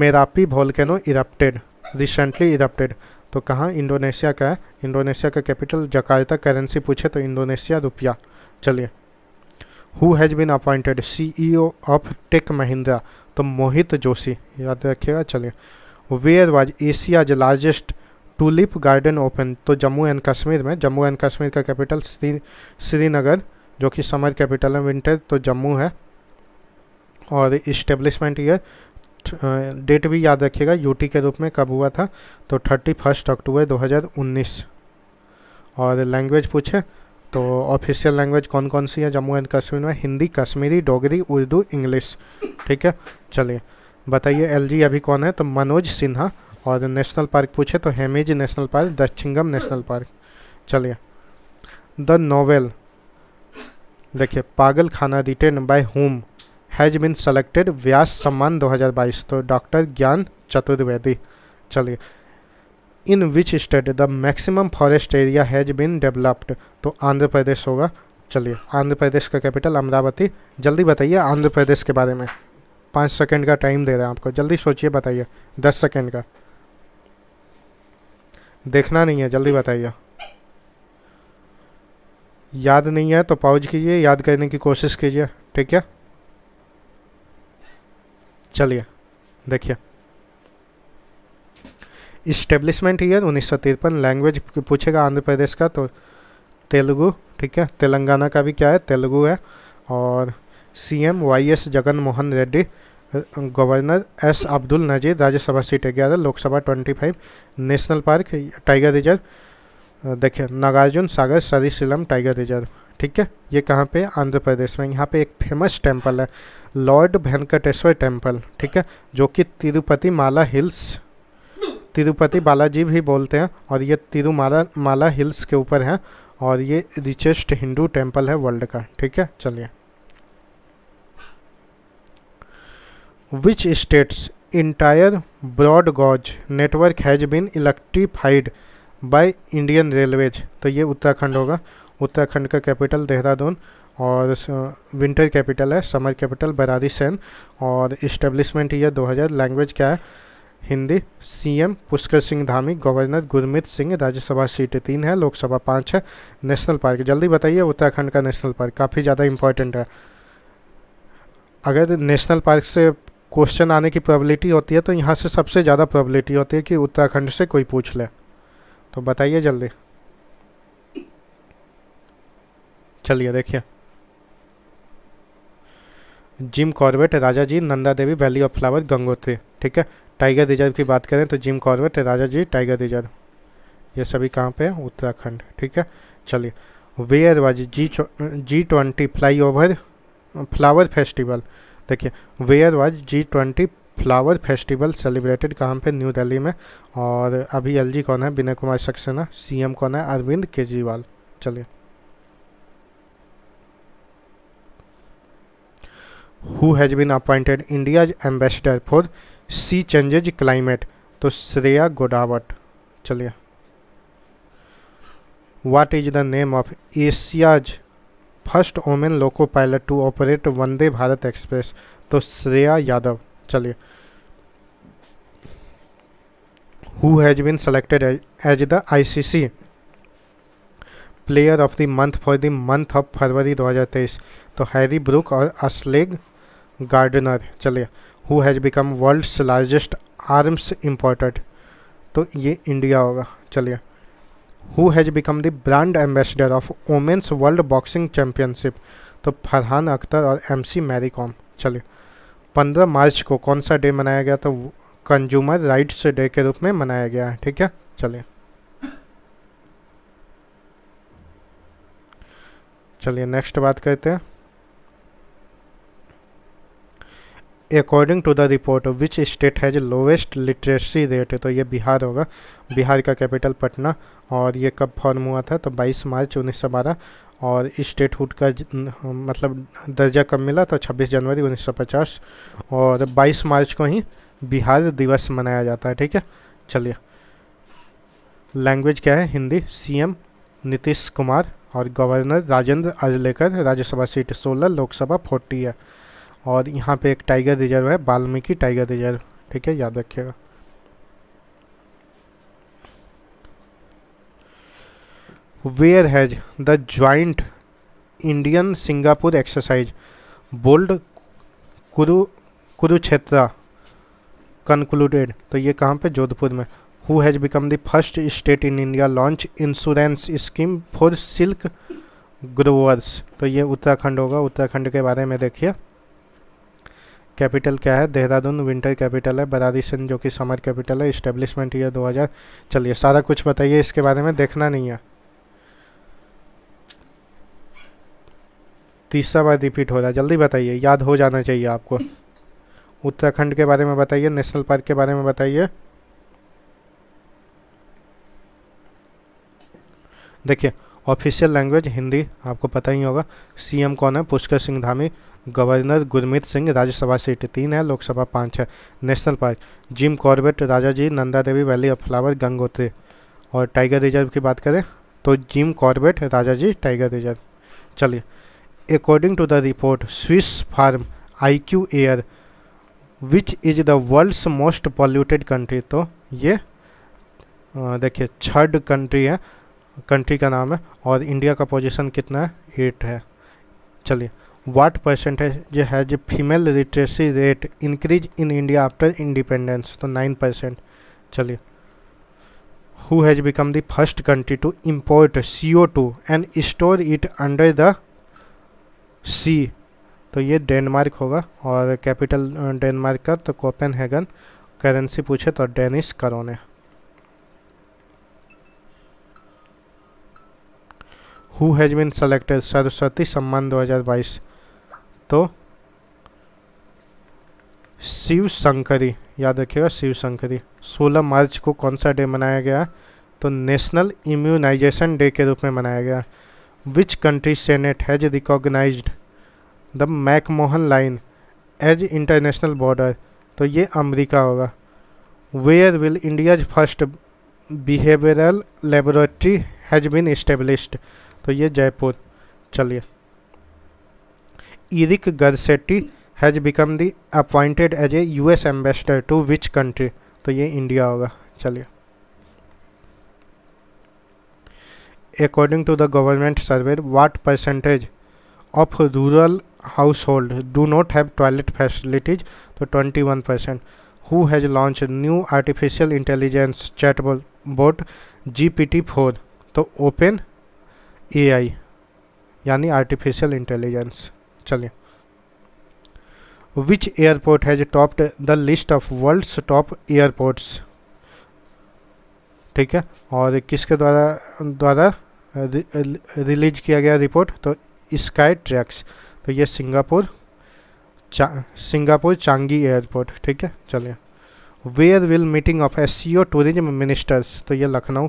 Merapi volcano erupted recently erupted तो कहाँ इंडोनेशिया का है इंडोनेशिया का कैपिटल जकार्ता करेंसी पूछे तो इंडोनेशिया रुपया चलिए who has been appointed CEO of tech Mahindra तो मोहित जोशी याद रखिएगा चलिए where was Asia's largest tulip garden open तो जम्मू एंड कश्मीर में जम्मू एंड कश्मीर का कैपिटल श्री श्रीनगर जो कि समर कैपिटल है विंटर तो जम्मू है और इस्टेब्लिशमेंट ईयर डेट भी याद रखिएगा यूटी के रूप में कब हुआ था तो थर्टी फर्स्ट अक्टूबर 2019 और लैंग्वेज पूछे तो ऑफिशियल लैंग्वेज कौन कौन सी है जम्मू एंड कश्मीर में हिंदी कश्मीरी डोगरी उर्दू इंग्लिश ठीक है चलिए बताइए एलजी अभी कौन है तो मनोज सिन्हा और नेशनल पार्क पूछे तो Hemis national park Dachigam national park चलिए द नोवेल देखिए Pagal Khana written by whom has been selected Vyas Samman 2022 तो डॉक्टर ज्ञान चतुर्वेदी चलिए in which state the maximum forest area has been developed तो आंध्र प्रदेश होगा चलिए आंध्र प्रदेश का कैपिटल अमरावती जल्दी बताइए आंध्र प्रदेश के बारे में पाँच सेकेंड का टाइम दे रहे हैं आपको जल्दी सोचिए बताइए दस सेकेंड का देखना नहीं है जल्दी बताइए याद नहीं है तो पॉज कीजिए याद करने की कोशिश कीजिए ठीक है चलिए देखिए इस्टेब्लिशमेंट ईयर उन्नीस सौ तिरपन लैंग्वेज पूछेगा आंध्र प्रदेश का तो तेलुगु ठीक है तेलंगाना का भी क्या है तेलुगु है और CM YS Jagan Mohan Reddy governor S Abdul Nazeer Rajya Sabha seat ग्यारह Lok Sabha twenty five national park tiger reserve देखिए नागार्जुन सागर सरीसिलम टाइगर रिजर्व ठीक है ये कहाँ पे आंध्र प्रदेश में यहाँ पे एक फेमस टेम्पल है लॉर्ड भेंकटेश्वर टेम्पल ठीक है जो कि तिरुपति माला हिल्स तिरुपति बालाजी भी बोलते हैं और ये तिरुमाला माला हिल्स के ऊपर है और ये रिचेस्ट हिंदू टेम्पल है वर्ल्ड का ठीक है चलिए which states entire broad gauge network has been electrified by Indian railways तो ये उत्तराखंड होगा उत्तराखंड का कैपिटल देहरादून और विंटर कैपिटल है समर कैपिटल बरारी सेन और इस्टेब्लिशमेंट ईयर 2000 लैंग्वेज क्या है Hindi CM Pushkar Singh Dhami governor Gurmeet Singh Rajya Sabha seat तीन है लोकसभा पाँच है नेशनल पार्क जल्दी बताइए उत्तराखंड का नेशनल पार्क काफ़ी ज़्यादा इम्पोर्टेंट है अगर नेशनल पार्क से क्वेश्चन आने की प्रोबेबिलिटी होती है तो यहाँ से सबसे ज़्यादा प्रोबेबिलिटी होती है कि उत्तराखंड से कोई पूछ ले तो बताइए जल्दी चलिए देखिए Jim Corbett Rajaji Nanda Devi valley of flower Gangotri ठीक है टाइगर रिजर्व की बात करें तो Jim Corbett Rajaji tiger reserve ये सभी कहाँ पे है उत्तराखंड ठीक है चलिए where was G G twenty fly over flower festival देखिए where was G twenty flower festival celebrated कहाँ पे न्यू दिल्ली में और अभी एलजी कौन है विनय कुमार सक्सेना सीएम कौन है अरविंद केजरीवाल चलिए who has been appointed India's ambassador for sea changes climate तो श्रेया गोडावट चलिए what is the name of Asia's first women loco pilot to operate Vande Bharat express तो श्रेया यादव चलिए who has been selected as the ICC player of the month for the month of February 2023 तो Harry Brook और Ashleigh Gardner चलिए who has become world's largest arms imported तो ये India होगा चलिए who has become the brand ambassador of women's world boxing championship तो फरहान अख्तर और M C Mary com चलिए पंद्रह मार्च को कौन सा डे मनाया गया तो कंज्यूमर राइट्स डे के रूप में मनाया गया है ठीक है चलिए चलिए नेक्स्ट बात करते हैं according to the report which state has lowest literacy rate तो ये बिहार होगा बिहार का कैपिटल पटना और ये कब फॉर्म हुआ था तो 22 मार्च 1912 और स्टेटहुड का मतलब दर्जा कब मिला तो 26 जनवरी 1950 और 22 मार्च को ही बिहार दिवस मनाया जाता है ठीक है चलिए लैंग्वेज क्या है हिंदी सीएम नीतीश कुमार और गवर्नर राजेंद्र अजलेकर राज्यसभा सीट 16 लोकसभा 40 है और यहाँ पे एक टाइगर रिजर्व है बाल्मीकि टाइगर रिजर्व ठीक है याद रखिएगा where has the joint Indian Singapore exercise bold Kuru Kurukshetra concluded तो ये कहाँ पे जोधपुर में who has become the first state in India launch insurance scheme for silk growers तो ये उत्तराखंड होगा उत्तराखंड के बारे में देखिए कैपिटल क्या है देहरादून विंटर कैपिटल है बरारी सिंह जो कि समर कैपिटल है इस्टेब्लिशमेंट ईयर 2000 चलिए सारा कुछ बताइए इसके बारे में देखना नहीं है तीसरा बार रिपीट हो रहा है जल्दी बताइए याद हो जाना चाहिए आपको उत्तराखंड के बारे में बताइए नेशनल पार्क के बारे में बताइए देखिए ऑफिशियल लैंग्वेज हिंदी आपको पता ही होगा सीएम कौन है पुष्कर सिंह धामी गवर्नर गुरमीत सिंह राज्यसभा सीट तीन है लोकसभा पाँच है national park Jim Corbett Rajaji Nanda Devi valley of flower Gangotri और टाइगर रिजर्व की बात करें तो Jim Corbett Rajaji tiger reserve चलिए according to the report Swiss firm I Q Air which is the world's most polluted country तो ये देखिए third country है कंट्री का नाम है और इंडिया का पोजीशन कितना है एट है चलिए वाट परसेंटेज जो है जो female literacy rate increase in India after independence तो नाइन परसेंट चलिए who has become the first country to import C O two and store it under the sea तो ये डेनमार्क होगा और कैपिटल डेनमार्क का तो हैगन करेंसी पूछे तो Danish krone who has been selected Saraswati Samman 2022 तो शिव शंकरी याद रखिएगा शिव शंकरी सोलह मार्च को कौन सा डे मनाया गया तो नेशनल इम्यूनाइजेशन डे के रूप में मनाया गया which country senate has recognise the McMahon line as international border तो ये अमेरिका होगा where will India's first behavioural laboratory has been established तो ये जयपुर चलिए Eric Garcetti has become the appointed as U S ambassador to which country तो ये India होगा चलिए according to the government survey what percentage of rural household do not have toilet facilities तो twenty one percent who has launch new artificial intelligence chat bot G P T four तो OpenAI यानी artificial intelligence चलिए which airport has topped the list of world's top airports ठीक है और किसके द्वारा द्वारा रि, रिलीज किया गया रिपोर्ट तो स्काई ट्रैक्स तो ये सिंगापुर चा, सिंगापुर चांगी एयरपोर्ट ठीक है चलिए where will meeting of S C O tourism ministers तो ये Lucknow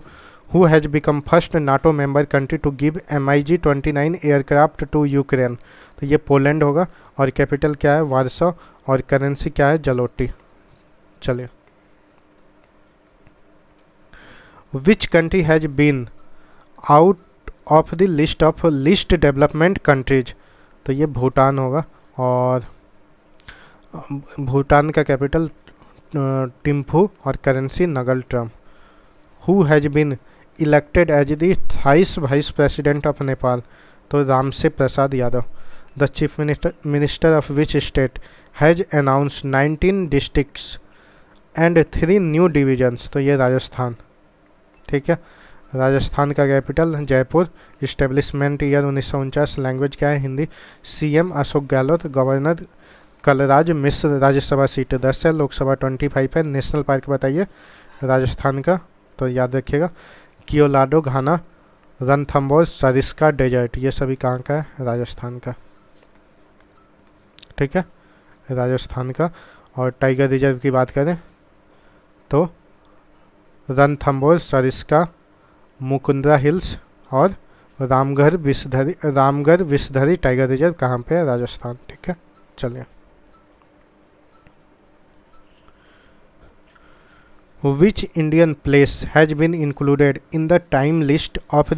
who has become first NATO member country to give M I G twenty nine aircraft to Ukraine तो ये पोलैंड होगा और कैपिटल क्या है वारसा और करेंसी क्या है जलोटी चलिए which country has been out of the list of list development countries तो ये भूटान होगा और भूटान का कैपिटल टिम्फू और currency Ngultrum who has been as the the vice president of Nepal तो Ram Sahay Prasad Yadav the chief minister minister of which state has announce 19 district and three new divisions तो ये राजस्थान ठीक है राजस्थान का कैपिटल जयपुर इस्टेब्लिशमेंट ईयर उन्नीस सौ उनचास लैंग्वेज क्या है Hindi CM Ashok Gehlot governor Kalraj Mishra Rajya Sabha seat दस है लोकसभा ट्वेंटी फाइव है नेशनल पार्क बताइए राजस्थान का तो याद रखिएगा कियोलाडो घाना रनथम्बोर सरिस्का डेजर्ट ये सभी कहाँ का है राजस्थान का ठीक है राजस्थान का और टाइगर रिजर्व की बात करें तो रनथम्बोर सरिस्का मुकुंद्रा हिल्स और रामगढ़ विषधरी रामगढ़ विषधरी टाइगर रिजर्व कहाँ पे है राजस्थान ठीक है चलिए which Which Indian place has been included in the time list of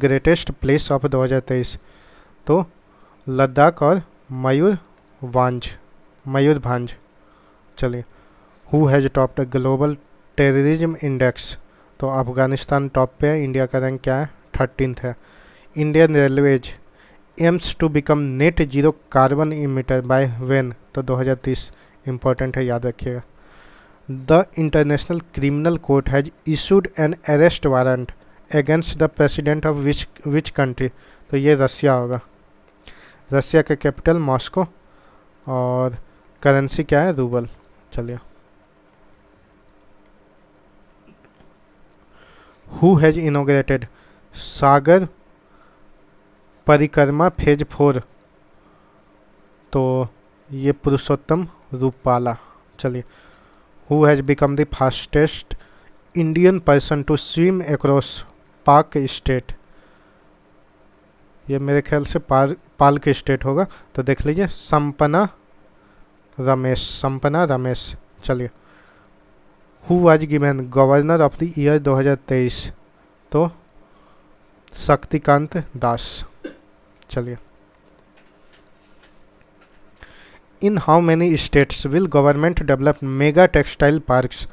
greatest place of दो हज़ार तेईस तो लद्दाख और मयूर वांझ मयूर भांझ चलिए who has top the global terrorism index तो अफगानिस्तान टॉप पे है इंडिया का रैंक क्या है थर्टीन है Indian railways aims to become net zero carbon emitter by when तो 2030 इंपॉर्टेंट है याद रखिएगा the international criminal court has issued an arrest warrant against the president of which which country तो ये रसिया होगा रसिया का कैपिटल मॉस्को और करेंसी क्या है रूबल चलिए हु हैज इनोग्रेटेड सागर परिक्रमा फेज फोर तो ये पुरुषोत्तम रूपाला चलिए who has become the fastest Indian person to swim across Palk strait ये मेरे ख्याल से पाल पालक स्टेट होगा तो देख लीजिए संपना रमेश संपना रमेश चलिए who was given governor of the year 2023 तो शक्तिकांत दास चलिए in how many states will government develop mega textile parks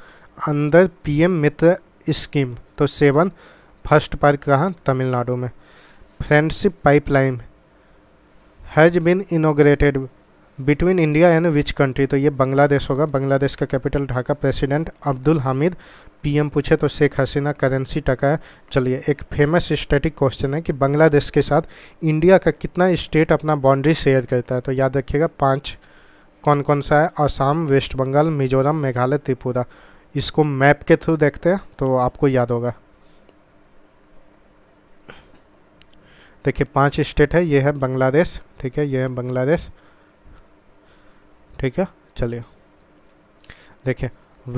अंदर पीएम मित्र स्कीम तो सेवन फर्स्ट पार्क कहाँ तमिलनाडु में friendship pipeline has been inaugurated between India and which country तो ये बांग्लादेश होगा बांग्लादेश का capital Dhaka president Abdul Hamid PM पूछे तो शेख हसीना करेंसी टका है चलिए एक फेमस स्टेटिक क्वेश्चन है कि बांग्लादेश के साथ इंडिया का कितना स्टेट अपना बाउंड्री शेयर करता है तो याद रखिएगा पाँच कौन कौन सा है असम वेस्ट बंगाल मिजोरम मेघालय त्रिपुरा इसको मैप के थ्रू देखते हैं तो आपको याद होगा देखिए पांच स्टेट है ये है बांग्लादेश ठीक है ये है बांग्लादेश ठीक है चलिए देखिए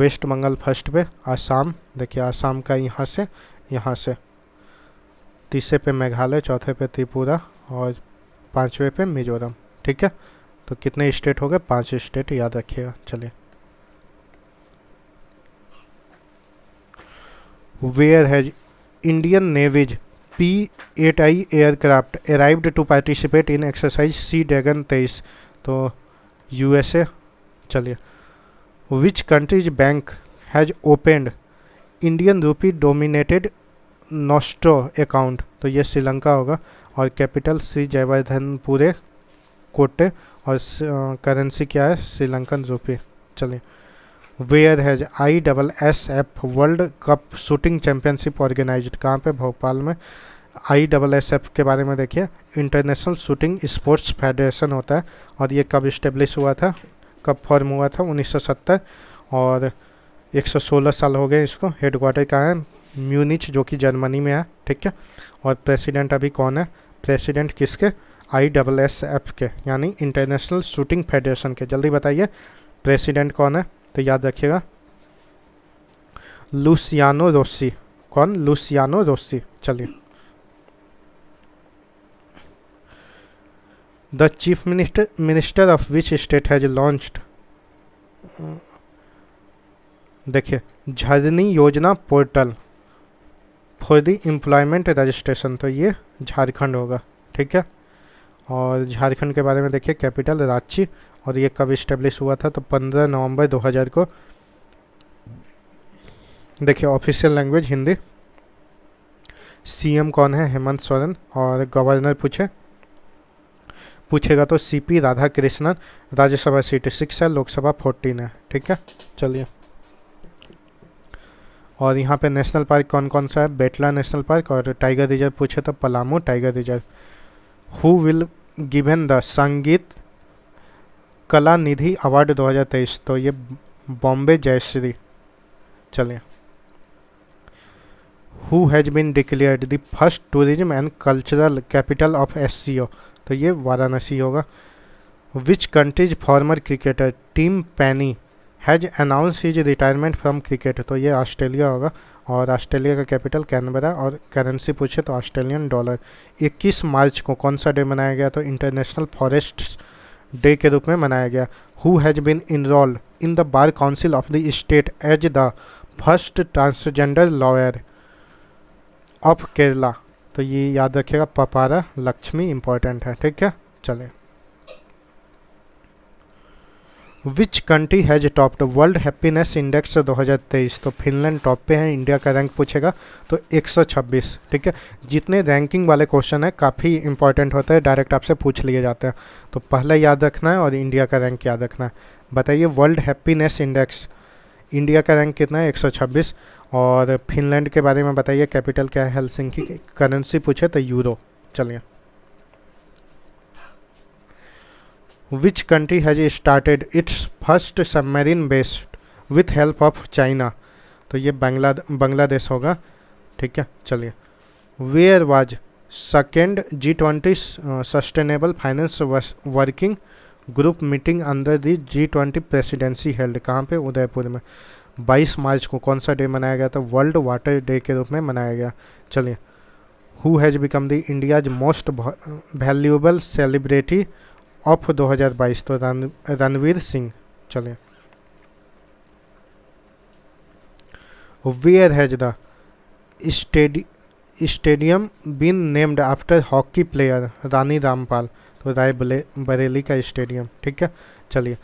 वेस्ट बंगाल फर्स्ट पे आसाम देखिए आसाम का यहाँ से यहाँ से तीसरे पे मेघालय चौथे पे त्रिपुरा और पांचवे पे मिजोरम ठीक है तो कितने स्टेट हो गए पांच स्टेट याद रखिएगा चलिए where has Indian navy's P eight I aircraft arrived to participate in exercise sea dragon तेईस तो यूएसए चलिए which countries bank has opened Indian rupee dominated nostro account तो ये श्रीलंका होगा और कैपिटल श्री जयवर्धनपुरे कोटे और करेंसी क्या है श्रीलंकन रुपये चलिए where has I double S F world cup shooting championship organise कहाँ पे भोपाल में आई डबल एस एफ के बारे में देखिए इंटरनेशनल शूटिंग स्पोर्ट्स फेडरेशन होता है और ये कब इस्टेब्लिश हुआ था कब फॉर्म हुआ था उन्नीस और 116 साल हो गए इसको हेडक्वार्टर कहाँ है म्यूनिच जो कि जर्मनी में है ठीक है और प्रेसिडेंट अभी कौन है प्रेसिडेंट किसके आई डबल एस एफ के यानी इंटरनेशनल शूटिंग फेडरेशन के जल्दी बताइए प्रेसिडेंट कौन है तो याद रखिएगा लुसियानो रोसी कौन लुसियानो रोसी चलिए the chief minister minister of which state has launched देखिए झरनी योजना portal for the employment registration तो ये झारखंड होगा ठीक है और झारखंड के बारे में देखिए कैपिटल रांची और ये कब इस्टेब्लिश हुआ था तो 15 नवंबर 2000 को देखिए ऑफिशियल लैंग्वेज हिंदी सीएम कौन है हेमंत सोरेन और गवर्नर पूछे पूछेगा तो CP Radhakrishnan Rajya Sabha seat six है लोकसभा फोर्टीन है ठीक है चलिए और यहाँ पे नेशनल पार्क कौन कौन सा है बेटला नेशनल पार्क और टाइगर रिजर्व पूछे तो Palamu tiger reserve who will given the Sangeet Kala Nidhi award 2023 तो ये बॉम्बे जयश्री चलिए who has been declared the first tourism and cultural capital of S तो ये वाराणसी होगा which country's former cricketer Tim Paine has announce is retirement from cricket तो ये Australia होगा और ऑस्ट्रेलिया का कैपिटल कैनबरा और करेंसी पूछे तो ऑस्ट्रेलियन डॉलर 21 मार्च को कौन सा डे मनाया गया तो इंटरनेशनल फॉरेस्ट डे के रूप में मनाया गया who has been enrolled in the bar council of the state as the first transgender lawyer of Kerala तो ये याद रखिएगा पपारा लक्ष्मी इंपॉर्टेंट है ठीक है चलें which country has topped world happiness index 2023 तो फिनलैंड टॉप पे है इंडिया का रैंक पूछेगा तो 126 ठीक है जितने रैंकिंग वाले क्वेश्चन हैं काफ़ी इंपॉर्टेंट होते हैं डायरेक्ट आपसे पूछ लिए जाते हैं तो पहले याद रखना है और इंडिया का रैंक याद रखना है बताइए वर्ल्ड हैप्पीनेस इंडेक्स इंडिया का रैंक कितना है एक और फिनलैंड के बारे में बताइए कैपिटल क्या है हेलसिंकी करेंसी पूछे तो यूरो चलिए which country has started its first submarine base with help of China? तो ये बंगला बांग्लादेश होगा ठीक है चलिए where was second G twenty sustainable finance working group meeting under the G twenty presidency held कहाँ पे उदयपुर में 22 मार्च को कौन सा डे मनाया गया था वर्ल्ड वाटर डे के रूप में मनाया गया चलिए who has become the India's most valuable celebrity of 2022 तो रणवीर रणवीर सिंह चले where has the stadium been named after hockey player Rani Rampal तो राय बरेली का स्टेडियम ठीक है चलिए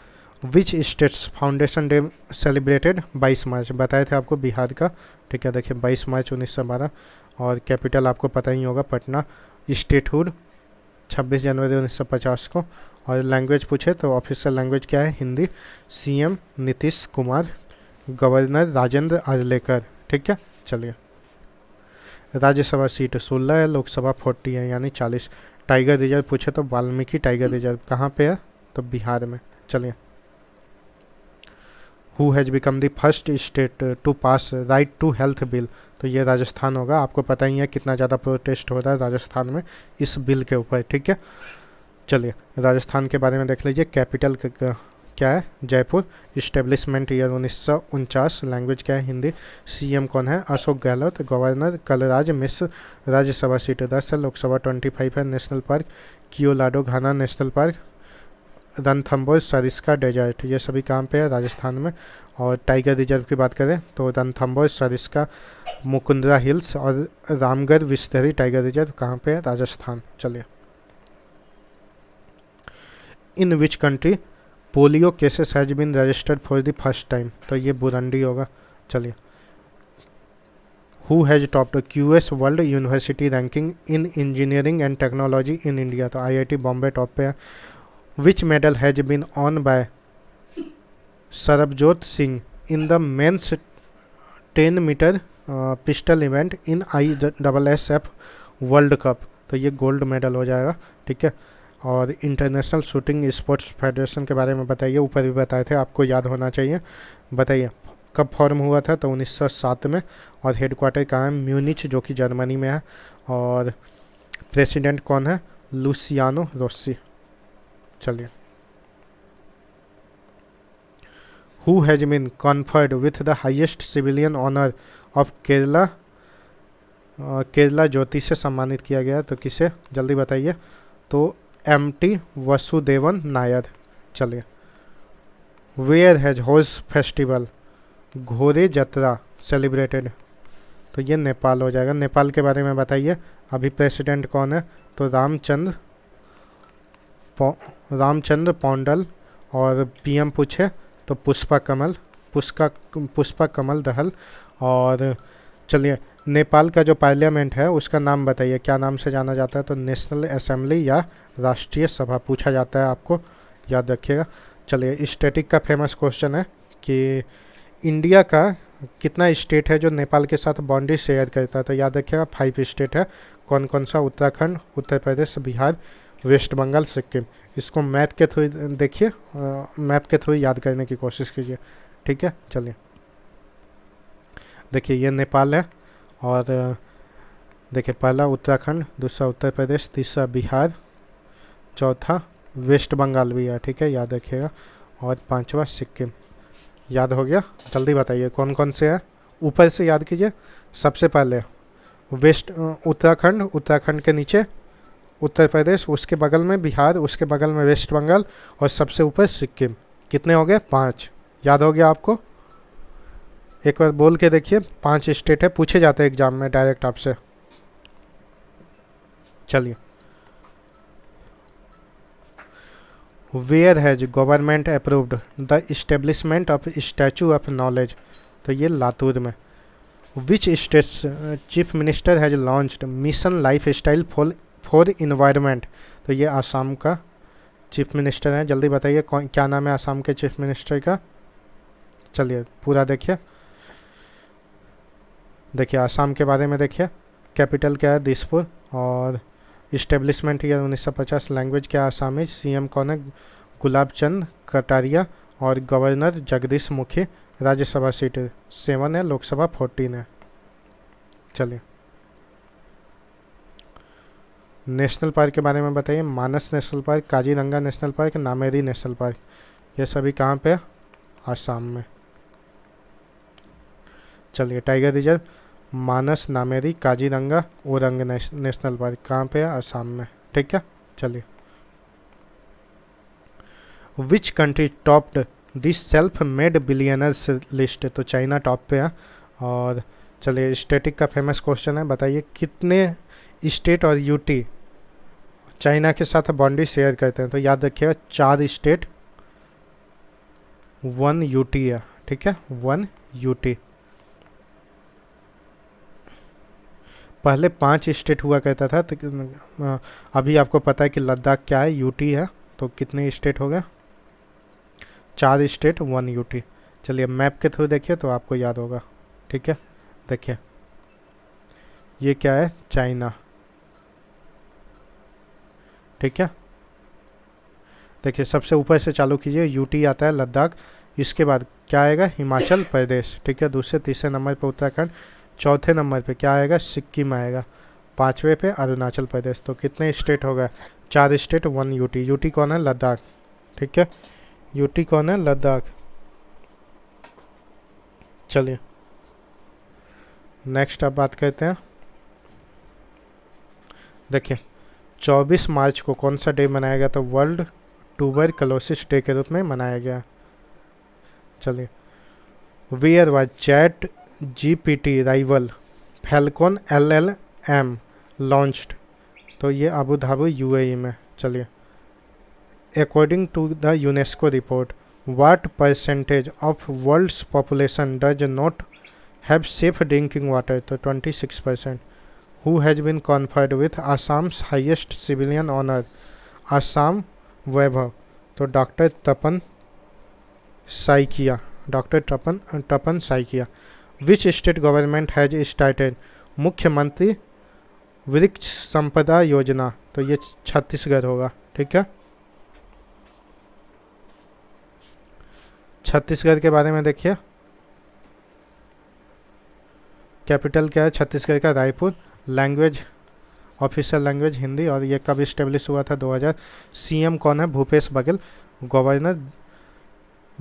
which states foundation day celebrated 22 March बताए थे आपको बिहार का ठीक है देखिए 22 मार्च उन्नीस और कैपिटल आपको पता ही होगा पटना स्टेटहुड 26 जनवरी 1950 को और लैंग्वेज पूछे तो ऑफिशियल लैंग्वेज क्या है हिंदी सीएम नीतीश कुमार गवर्नर राजेंद्र आजलेकर ठीक है चलिए राज्यसभा सीट सोलह है लोकसभा फोर्टी है यानी चालीस टाइगर रिजर्व पूछे तो वाल्मीकि टाइगर रिजर्व कहाँ पे है तो बिहार में चलिए who has become the first state to pass right to health bill तो ये राजस्थान होगा आपको पता ही है कितना ज़्यादा प्रोटेस्ट हो रहा है राजस्थान में इस बिल के ऊपर ठीक है चलिए राजस्थान के बारे में देख लीजिए कैपिटल क्या है जयपुर इस्टेब्लिशमेंट ईयर उन्नीस लैंग्वेज क्या है हिंदी सीएम कौन है अशोक गहलोत गवर्नर कलराज मिस राज्यसभा सीट दस है लोकसभा ट्वेंटी फाइव है national park Keoladeo Ghana national park Ranthambore Sariska desert ये सभी काम पे है राजस्थान में और टाइगर रिजर्व की बात करें तो रनथम्बोर सरिस्का मुकुंदरा हिल्स और रामगढ़ विस्तरी टाइगर रिजर्व कहाँ पर है राजस्थान चलिए in which country polio cases has been registered for the first time तो ये बुरंडी होगा चलिए who has top Q S world university ranking in engineering and technology in India तो I I T Bombay top पे है which medal has been won by Sarabjot Singh in the men's ten metre pistol event in I double S F world cup तो ये gold medal हो जाएगा ठीक है और इंटरनेशनल शूटिंग स्पोर्ट्स फेडरेशन के बारे में बताइए ऊपर भी बताए थे आपको याद होना चाहिए बताइए कब फॉर्म हुआ था तो 1907 में और हेडक्वार्टर कहाँ है म्यूनिच जो कि जर्मनी में है और प्रेसिडेंट कौन है लुसियानो रोसी चलिए who has been conferred with the highest civilian honour of Kerala Kerala Jyoti से सम्मानित किया गया तो किसे जल्दी बताइए तो एम टी वसुदेवन नायर चलिए वेयर हैज हॉर्स फेस्टिवल घोड़े जतरा सेलिब्रेटेड तो ये नेपाल हो जाएगा नेपाल के बारे में बताइए अभी प्रेसिडेंट कौन है तो रामचंद्र रामचंद्र पौंडल और पीएम पूछे तो पुष्पा कमल पुष्का पुष्पा कमल दहल और चलिए नेपाल का जो पार्लियामेंट है उसका नाम बताइए क्या नाम से जाना जाता है तो नेशनल असेंबली या राष्ट्रीय सभा पूछा जाता है आपको याद रखिएगा चलिए स्टेटिक का फेमस क्वेश्चन है कि इंडिया का कितना स्टेट है जो नेपाल के साथ बाउंड्री शेयर करता है तो याद रखिएगा फाइव स्टेट है कौन कौन सा उत्तराखंड उत्तर प्रदेश बिहार वेस्ट बंगाल सिक्किम इसको मैप के थ्रू देखिए मैप के थ्रू याद करने की कोशिश कीजिए ठीक है चलिए देखिए ये नेपाल है और देखिए पहला उत्तराखंड दूसरा उत्तर प्रदेश तीसरा बिहार चौथा वेस्ट बंगाल भी है ठीक है याद रखिएगा और पांचवा सिक्किम याद हो गया जल्दी बताइए कौन कौन से हैं ऊपर से याद कीजिए सबसे पहले वेस्ट उत्तराखंड उत्तराखंड के नीचे उत्तर प्रदेश उसके बगल में बिहार उसके बगल में वेस्ट बंगाल और सबसे ऊपर सिक्किम कितने हो गए पाँच याद हो गया आपको एक बार बोल के देखिए पांच स्टेट है पूछे जाते हैं एग्ज़ाम में डायरेक्ट आपसे चलिए where has government approved the establishment of statue of knowledge तो ये लातूर में which state chief minister has launch mission life style for for environment तो ये आसाम का चीफ मिनिस्टर है जल्दी बताइए क्या नाम है आसाम के चीफ मिनिस्टर का चलिए पूरा देखिए देखिए आसाम के बारे में देखिए कैपिटल क्या है दिसपुर और इस्टेब्लिशमेंट ईयर 1950 लैंग्वेज क्या आसामी सी एम कौन है गुलाब चंद कटारिया और गवर्नर जगदीश मुखी राज्यसभा सीट सेवन है लोकसभा फोर्टीन है चलिए नेशनल पार्क के बारे में बताइए Manas national park Kaziranga national park Nameri national park ये सभी कहाँ पे आसाम में चलिए tiger reserve Manas Nameri Kaziranga Orang national park कहाँ पे है असम में ठीक है चलिए which country topped this self made billionaires list तो चाइना टॉप पे है और चलिए स्टेटिक का फेमस क्वेश्चन है बताइए कितने स्टेट और यूटी चाइना के साथ बाउंड्री शेयर करते हैं तो याद रखिएगा चार स्टेट वन यूटी है ठीक है वन यूटी पहले पांच स्टेट हुआ कहता था तो अभी आपको पता है कि लद्दाख क्या है यूटी है तो कितने स्टेट हो गए चार स्टेट वन यूटी चलिए मैप के थ्रू देखिए तो आपको याद होगा ठीक है देखिए ये क्या है चाइना ठीक है देखिए सबसे ऊपर से चालू कीजिए यूटी आता है लद्दाख इसके बाद क्या आएगा हिमाचल प्रदेश ठीक है दूसरे तीसरे नंबर पर उत्तराखंड चौथे नंबर पे क्या आएगा सिक्किम आएगा पांचवे पे अरुणाचल प्रदेश तो कितने स्टेट हो गए चार स्टेट वन यूटी यूटी कौन है लद्दाख ठीक है यूटी कौन है लद्दाख चलिए नेक्स्ट अब बात करते हैं देखिए 24 मार्च को कौन सा डे मनाया गया तो वर्ल्ड टूबर कलोसिस डे के रूप में मनाया गया चलिए where was chat GPT rival Falcon LLM launched तो ये अबू धाबी यूएई में चलिए according to the UNESCO report what percentage of world's population does not have safe drinking water so 26 percent who has been conferred with assam's highest civilian honor assam vaibhav तो doctor Tapan Saikia doctor Tapan Tapan Saikia which state government has started Mukhyamantri Vriksha संपदा योजना तो ये छत्तीसगढ़ होगा ठीक है छत्तीसगढ़ के बारे में देखिए कैपिटल क्या है छत्तीसगढ़ का Raipur language official language Hindi और ये कब इस्टेब्लिश हुआ था 2000 सीएम कौन है भूपेश बघेल गवर्नर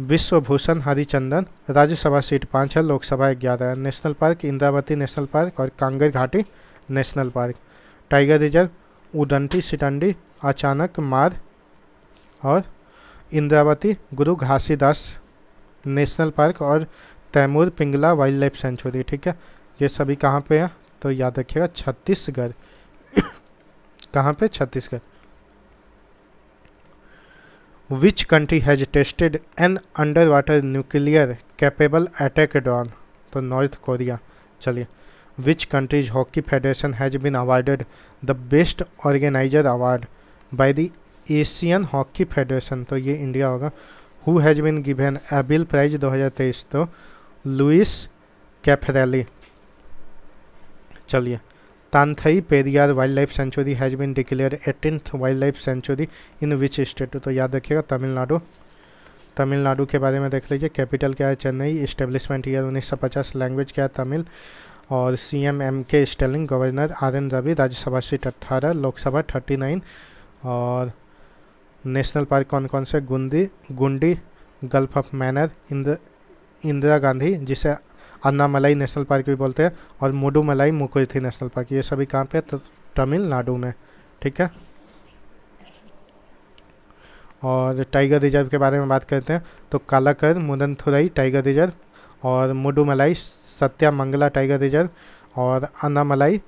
विश्वभूषण हरिचंदन राज्यसभा सीट पाँच है लोकसभा ग्यारह है national park Indravati national park और Kanger Ghati national park tiger reserve Udanti Sitanadi Achanakmar और इंद्रावती गुरु घासीदास नेशनल पार्क और Tamor Pingla wildlife sanctuary ठीक है ये सभी कहाँ पे हैं तो याद रखिएगा छत्तीसगढ़ कहाँ पे Chhattisgarh Which country has tested an underwater nuclear capable attack drone? तो नॉर्थ कोरिया चलिए which country's hockey federation has been awarded the best organiser award by the Asian hockey federation तो ये इंडिया होगा who has been given Abel prize दो हजार तेईस तो Luis Caffarelli चलिए Thanthai Periyar wildlife sanctuary has been declare eighteenth wildlife sanctuary in which state तो याद रखिएगा तमिलनाडु तमिलनाडु के बारे में देख लीजिए कैपिटल क्या है चेन्नई इस्टेब्लिशमेंट ईयर उन्नीस सौ पचास लैंग्वेज क्या है तमिल और C M M K Stalin governor R N Ravi Rajya Sabha seat अट्ठारह लोकसभा थर्टी नाइन और नेशनल पार्क कौन कौन से गुंदी गुंडी गल्फ ऑफ मैनर इंद्र इंदिरा गांधी जिसे अन्नामलाई नेशनल पार्क भी बोलते हैं और मोडूमलाई मुकुर्थी नेशनल पार्क ये सभी कहाँ पे तमिलनाडु में ठीक है और टाइगर रिजर्व के बारे में बात करते हैं तो कालाकर मुदनथुरई टाइगर रिजर्व और Mudumalai Sathyamangalam tiger reserve और अन्नामलाई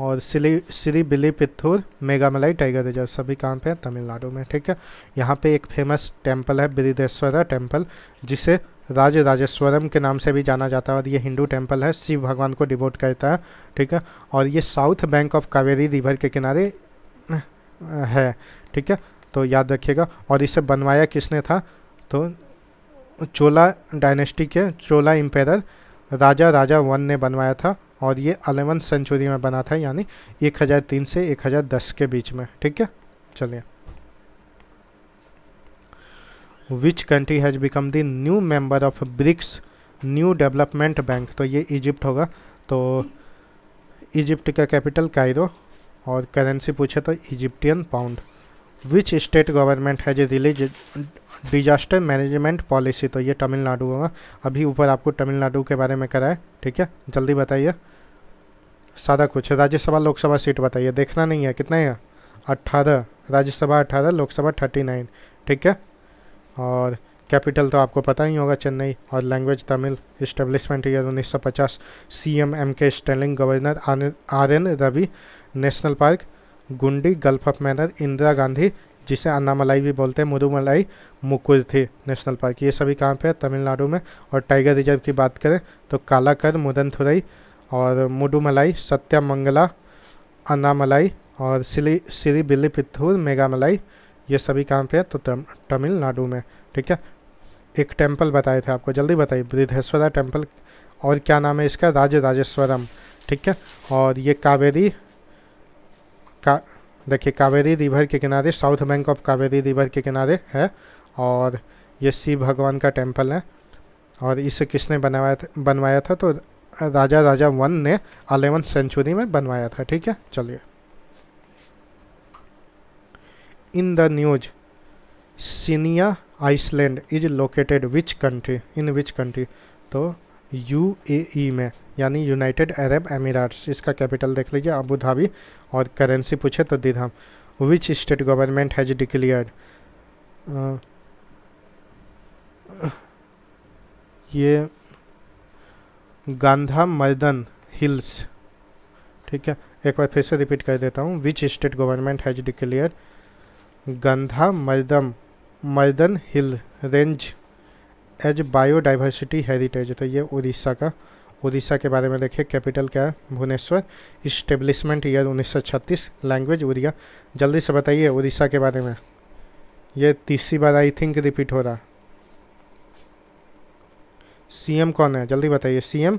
और सिली Srivilliputhur Megamalai tiger reserve सभी कहाँ पे है तमिलनाडु में ठीक है यहाँ पे एक फेमस टेम्पल है बिरिदेश्वरा टेम्पल जिसे राज राजेश्वरम के नाम से भी जाना जाता है और ये हिंदू टेम्पल है शिव भगवान को डिवोट करता है ठीक है और ये south bank of Kaveri river के किनारे है ठीक है तो याद रखिएगा और इसे बनवाया किसने था तो चोला डायनेस्टी के चोला इम्पेर राजा राजा वन ने बनवाया था और ये अलेवन सेंचुरी में बना था यानी 1003 से 1010 के बीच में ठीक है चलिए which country has become the new member of BRICS new development bank तो ये इजिप्ट होगा तो इजिप्ट का कैपिटल कायरो और करेंसी पूछे तो Egyptian pound which state government has release disaster management policy तो ये तमिलनाडु होगा अभी ऊपर आपको तमिलनाडु के बारे में कराए ठीक है जल्दी बताइए सारा कुछ राज्यसभा लोकसभा सीट बताइए देखना नहीं है कितना है अट्ठारह राज्यसभा अट्ठारह लोकसभा थर्टी नाइन ठीक है और कैपिटल तो आपको पता ही होगा चेन्नई और लैंग्वेज तमिल इस्टेब्लिशमेंट ईयर उन्नीस सौ पचास C M M K Stalin governor R N Ravi national park Guindy gulf of Mannar Indira Gandhi जिसे अन्नामलाई भी बोलते हैं मुरुमलाई थी नेशनल पार्क ये सभी कहाँ पे है तमिलनाडु में और टाइगर रिजर्व की बात करें तो कालाकर मुदनथुरई और मुडुमलाई सत्यामंगला अन्नामलाई और सिली सिरी मेगा मेगामलाई ये सभी काम पे है तो तमिलनाडु में ठीक है एक टेम्पल बताए थे आपको जल्दी बताइए बृद्धेश्वरा टेम्पल और क्या नाम है इसका राज राजेश्वरम ठीक है और ये कावेरी का देखिए कावेरी रिवर के किनारे south bank of Kaveri river के किनारे है और ये शिव भगवान का टेम्पल है और इसे किसने बनवाया था बनवाया था तो राजा राजा वन ने अलेवेंथ सेंचुरी में बनवाया था ठीक है चलिए इन द न्यूज सीनिया island is located which country in which country तो यू में यानी यूनाइटेड अरब एमिराट्स इसका कैपिटल देख लीजिए अबू धाबी और करेंसी पूछे तो dirham which state government has declared ये गांधा मर्दन हिल्स ठीक है एक बार फिर से रिपीट कर देता हूँ which state government has declare Gandhamardan Mardan hill range as biodiversity heritage तो ये उड़ीसा का उड़ीसा के बारे में देखिए कैपिटल क्या है Bhubaneswar establishment year 1936 language Odia जल्दी से बताइए उड़ीसा के बारे में ये तीसरी बार आई थिंक रिपीट हो रहा सीएम कौन है जल्दी बताइए सीएम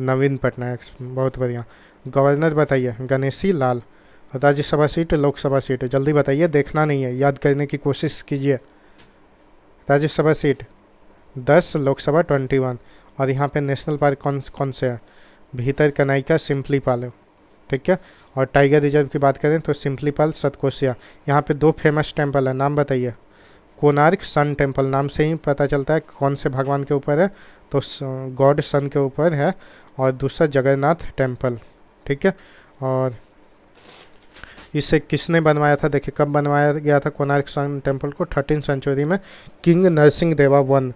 नवीन पटनायक बहुत बढ़िया गवर्नर बताइए गणेशी लाल राज्यसभा सीट लोकसभा सीट जल्दी बताइए देखना नहीं है याद करने की कोशिश कीजिए राज्यसभा सीट दस लोकसभा ट्वेंटी वन और यहाँ पे नेशनल पार्क कौन कौन से हैं भीतर कनाइका सिंपली पाल ठीक है और टाइगर रिजर्व की बात करें तो सिंपली पाल सतकोसिया यहाँ पे दो फेमस टेम्पल है नाम बताइए कोनार्क सन टेम्पल नाम से ही पता चलता है कौन से भगवान के ऊपर है तो गॉड सन के ऊपर है और दूसरा जगन्नाथ टेम्पल ठीक है और इसे किसने बनवाया था देखिए कब बनवाया गया था कोनार्क सन टेम्पल को थर्टीन सेंचुरी में किंग नरसिंह देवा वन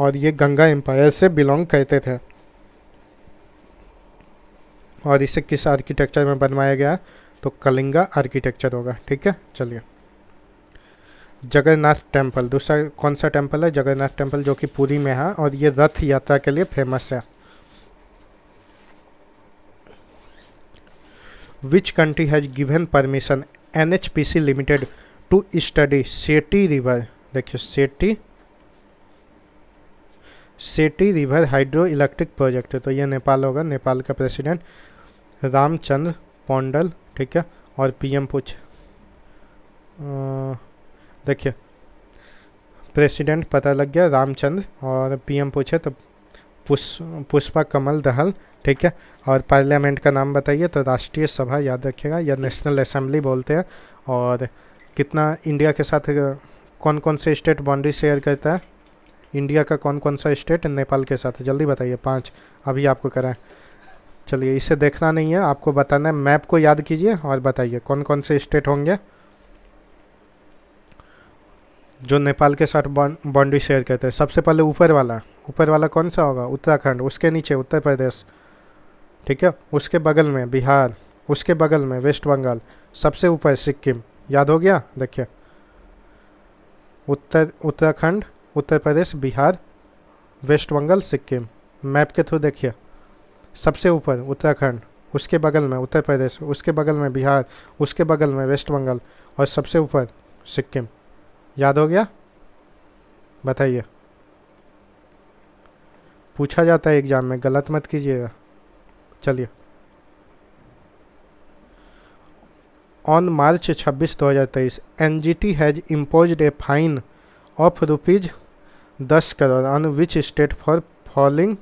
और ये गंगा एम्पायर से बिलोंग करते थे और इसे किस आर्किटेक्चर में बनवाया गया तो कलिंगा आर्किटेक्चर होगा ठीक है चलिए जगन्नाथ टेम्पल दूसरा कौन सा टेम्पल है जगन्नाथ टेम्पल जो कि पुरी में है और ये रथ यात्रा के लिए फेमस है which country has given permission N H P C limited to study Seti river देखिए सेटी सेटी रिवर हाइड्रो इलेक्ट्रिक प्रोजेक्ट है तो ये नेपाल होगा नेपाल का प्रेसिडेंट रामचंद्र पौंडल ठीक है और पीएम पूछ आ, देखिए प्रेसिडेंट पता लग गया रामचंद्र और पीएम पूछे तो पुष्प पुष्पा कमल दहल ठीक है और पार्लियामेंट का नाम बताइए तो राष्ट्रीय सभा याद रखिएगा या नेशनल असेंबली बोलते हैं और कितना इंडिया के साथ कौन कौन से स्टेट बाउंड्री शेयर करता है इंडिया का कौन कौन सा स्टेट नेपाल के साथ जल्दी बताइए पाँच अभी आपको करें चलिए इसे देखना नहीं है आपको बताना है मैप को याद कीजिए और बताइए कौन कौन से स्टेट होंगे जो नेपाल के साथ बाउंड्री शेयर करते हैं सबसे पहले ऊपर वाला ऊपर वाला कौन सा होगा उत्तराखंड उसके नीचे उत्तर प्रदेश ठीक है उसके बगल में बिहार उसके बगल में वेस्ट बंगाल सबसे ऊपर सिक्किम याद हो गया देखिए उत्तर उत्तराखंड उत्तर प्रदेश बिहार वेस्ट बंगाल सिक्किम मैप के थ्रू देखिए सबसे ऊपर उत्तराखंड उसके बगल में उत्तर प्रदेश उसके बगल में बिहार उसके बगल में वेस्ट बंगाल और सबसे ऊपर सिक्किम याद हो गया बताइए पूछा जाता है एग्ज़ाम में गलत मत कीजिएगा चलिए on March 26 2023 NGT has imposed a fine of rupees दस crore on which state for falling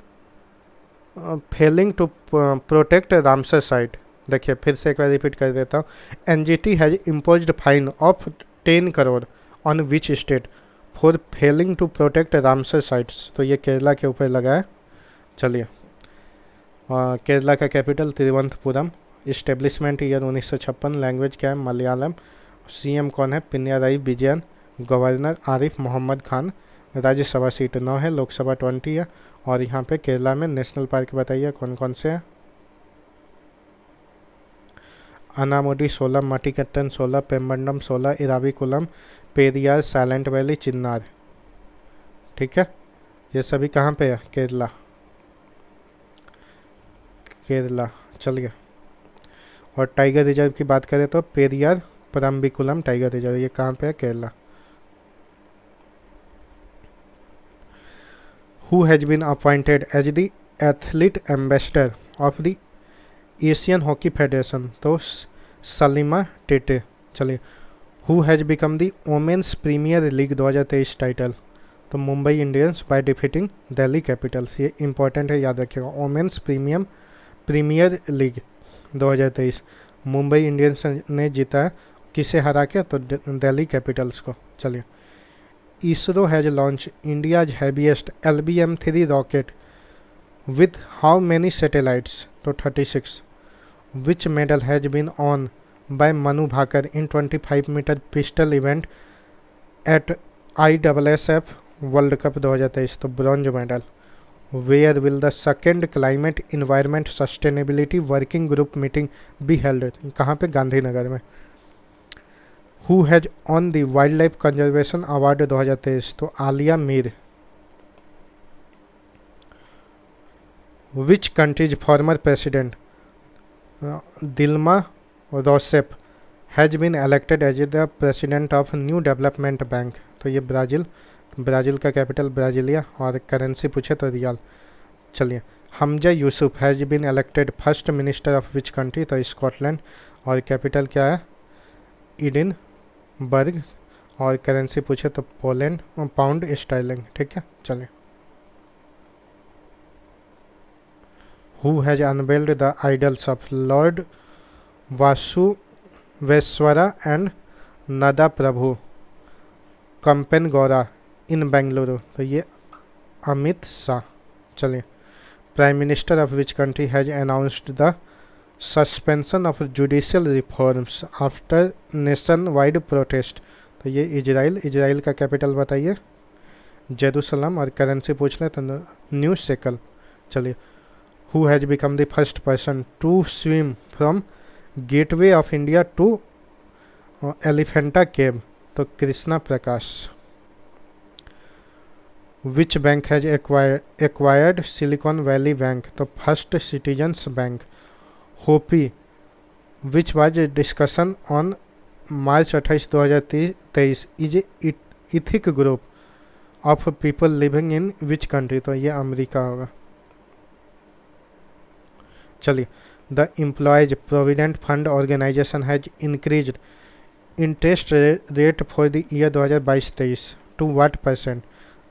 failing to protect Ramsar site देखिए फिर से एक बार रिपीट कर देता हूँ N G T has impose fine of ten crore on which state for failing to protect Ramsar sites तो ये केरला के ऊपर लगा है चलिए केरला का कैपिटल तिरुवंतपुरम इस्टेब्लिशमेंट ईयर उन्नीस सौ छप्पन लैंग्वेज क्या है मलयालम सी एम कौन है पिन्याराई विजयन गवर्नर आरिफ मोहम्मद खान राज्यसभा सीट नौ है लोकसभा ट्वेंटी है और यहाँ पे केरला में नेशनल पार्क बताइए कौन कौन से हैं अनामोडी सोलह मटिकट्टन सोलह पेम्बंडम सोलह इराविकुलम पेरियार साइलेंट वैली चिन्नार ठीक है ये सभी कहाँ पे है केरला केरला चल गया और टाइगर रिजर्व की बात करें तो पेरियार परम्बिकुलम टाइगर रिजर्व ये कहाँ पे है Kerala who has been appointed as the athlete ambassador of the Asian hockey federation तो सलीमा टेटे चलिए become the women's premier league दो हजार 2023 टाइटल तो Mumbai Indians by defeating Delhi capitals ये इंपॉर्टेंट है याद रखिएगा women's premium premier league 2023 Mumbai Indians ने जीता है किसे हरा के तो दिल्ली कैपिटल्स को चलिए ISRO has launch India's heaviest L B M three rocket with how many satellites तो thirty six which medal has been won by Manu Bhaker in 25 metre pistol event at I double S F world cup 2023 तो bronze medal where will the second climate environment sustainability working group meeting be held कहाँ पे गांधीनगर में who has won the wildlife conservation award 2023 तो Aaliya Mir which country's former president Dilma Rousseff has been elected as the president of new development bank तो ये Brazil Brazil का capital Brasilia और currency पूछे तो रियाल चलिए Humza Yousaf has been elected first minister of which country तो Scotland और capital क्या है इडिन बर्ग और करेंसी पूछे तो पोलैंड और पाउंड स्टाइलिंग ठीक है चलिए who has unveiled the idols of lord Vasuveswara and Nada Prabhu Kempe Gowda in Bengaluru तो ये अमित शाह चलिए prime minister of which country has announced the suspension of judicial reforms after nation wide protest तो ये इजराइल इजराइल का कैपिटल बताइए जेरूसलम और करेंसी पूछ लें तो न्यू सेकल चलिए who has become the first person to swim from gateway of India to Elephanta केव तो Krishna Prakash which bank has acquired Silicon Valley Bank तो फर्स्ट सिटीजन्स बैंक होपी which was discussion on March अट्ठाईस दो हज़ार तेईस is ethnic group of people living in which country तो ये America होगा चलिए the employees provident fund organisation has increase interest rate for the year 2022-23 to what percent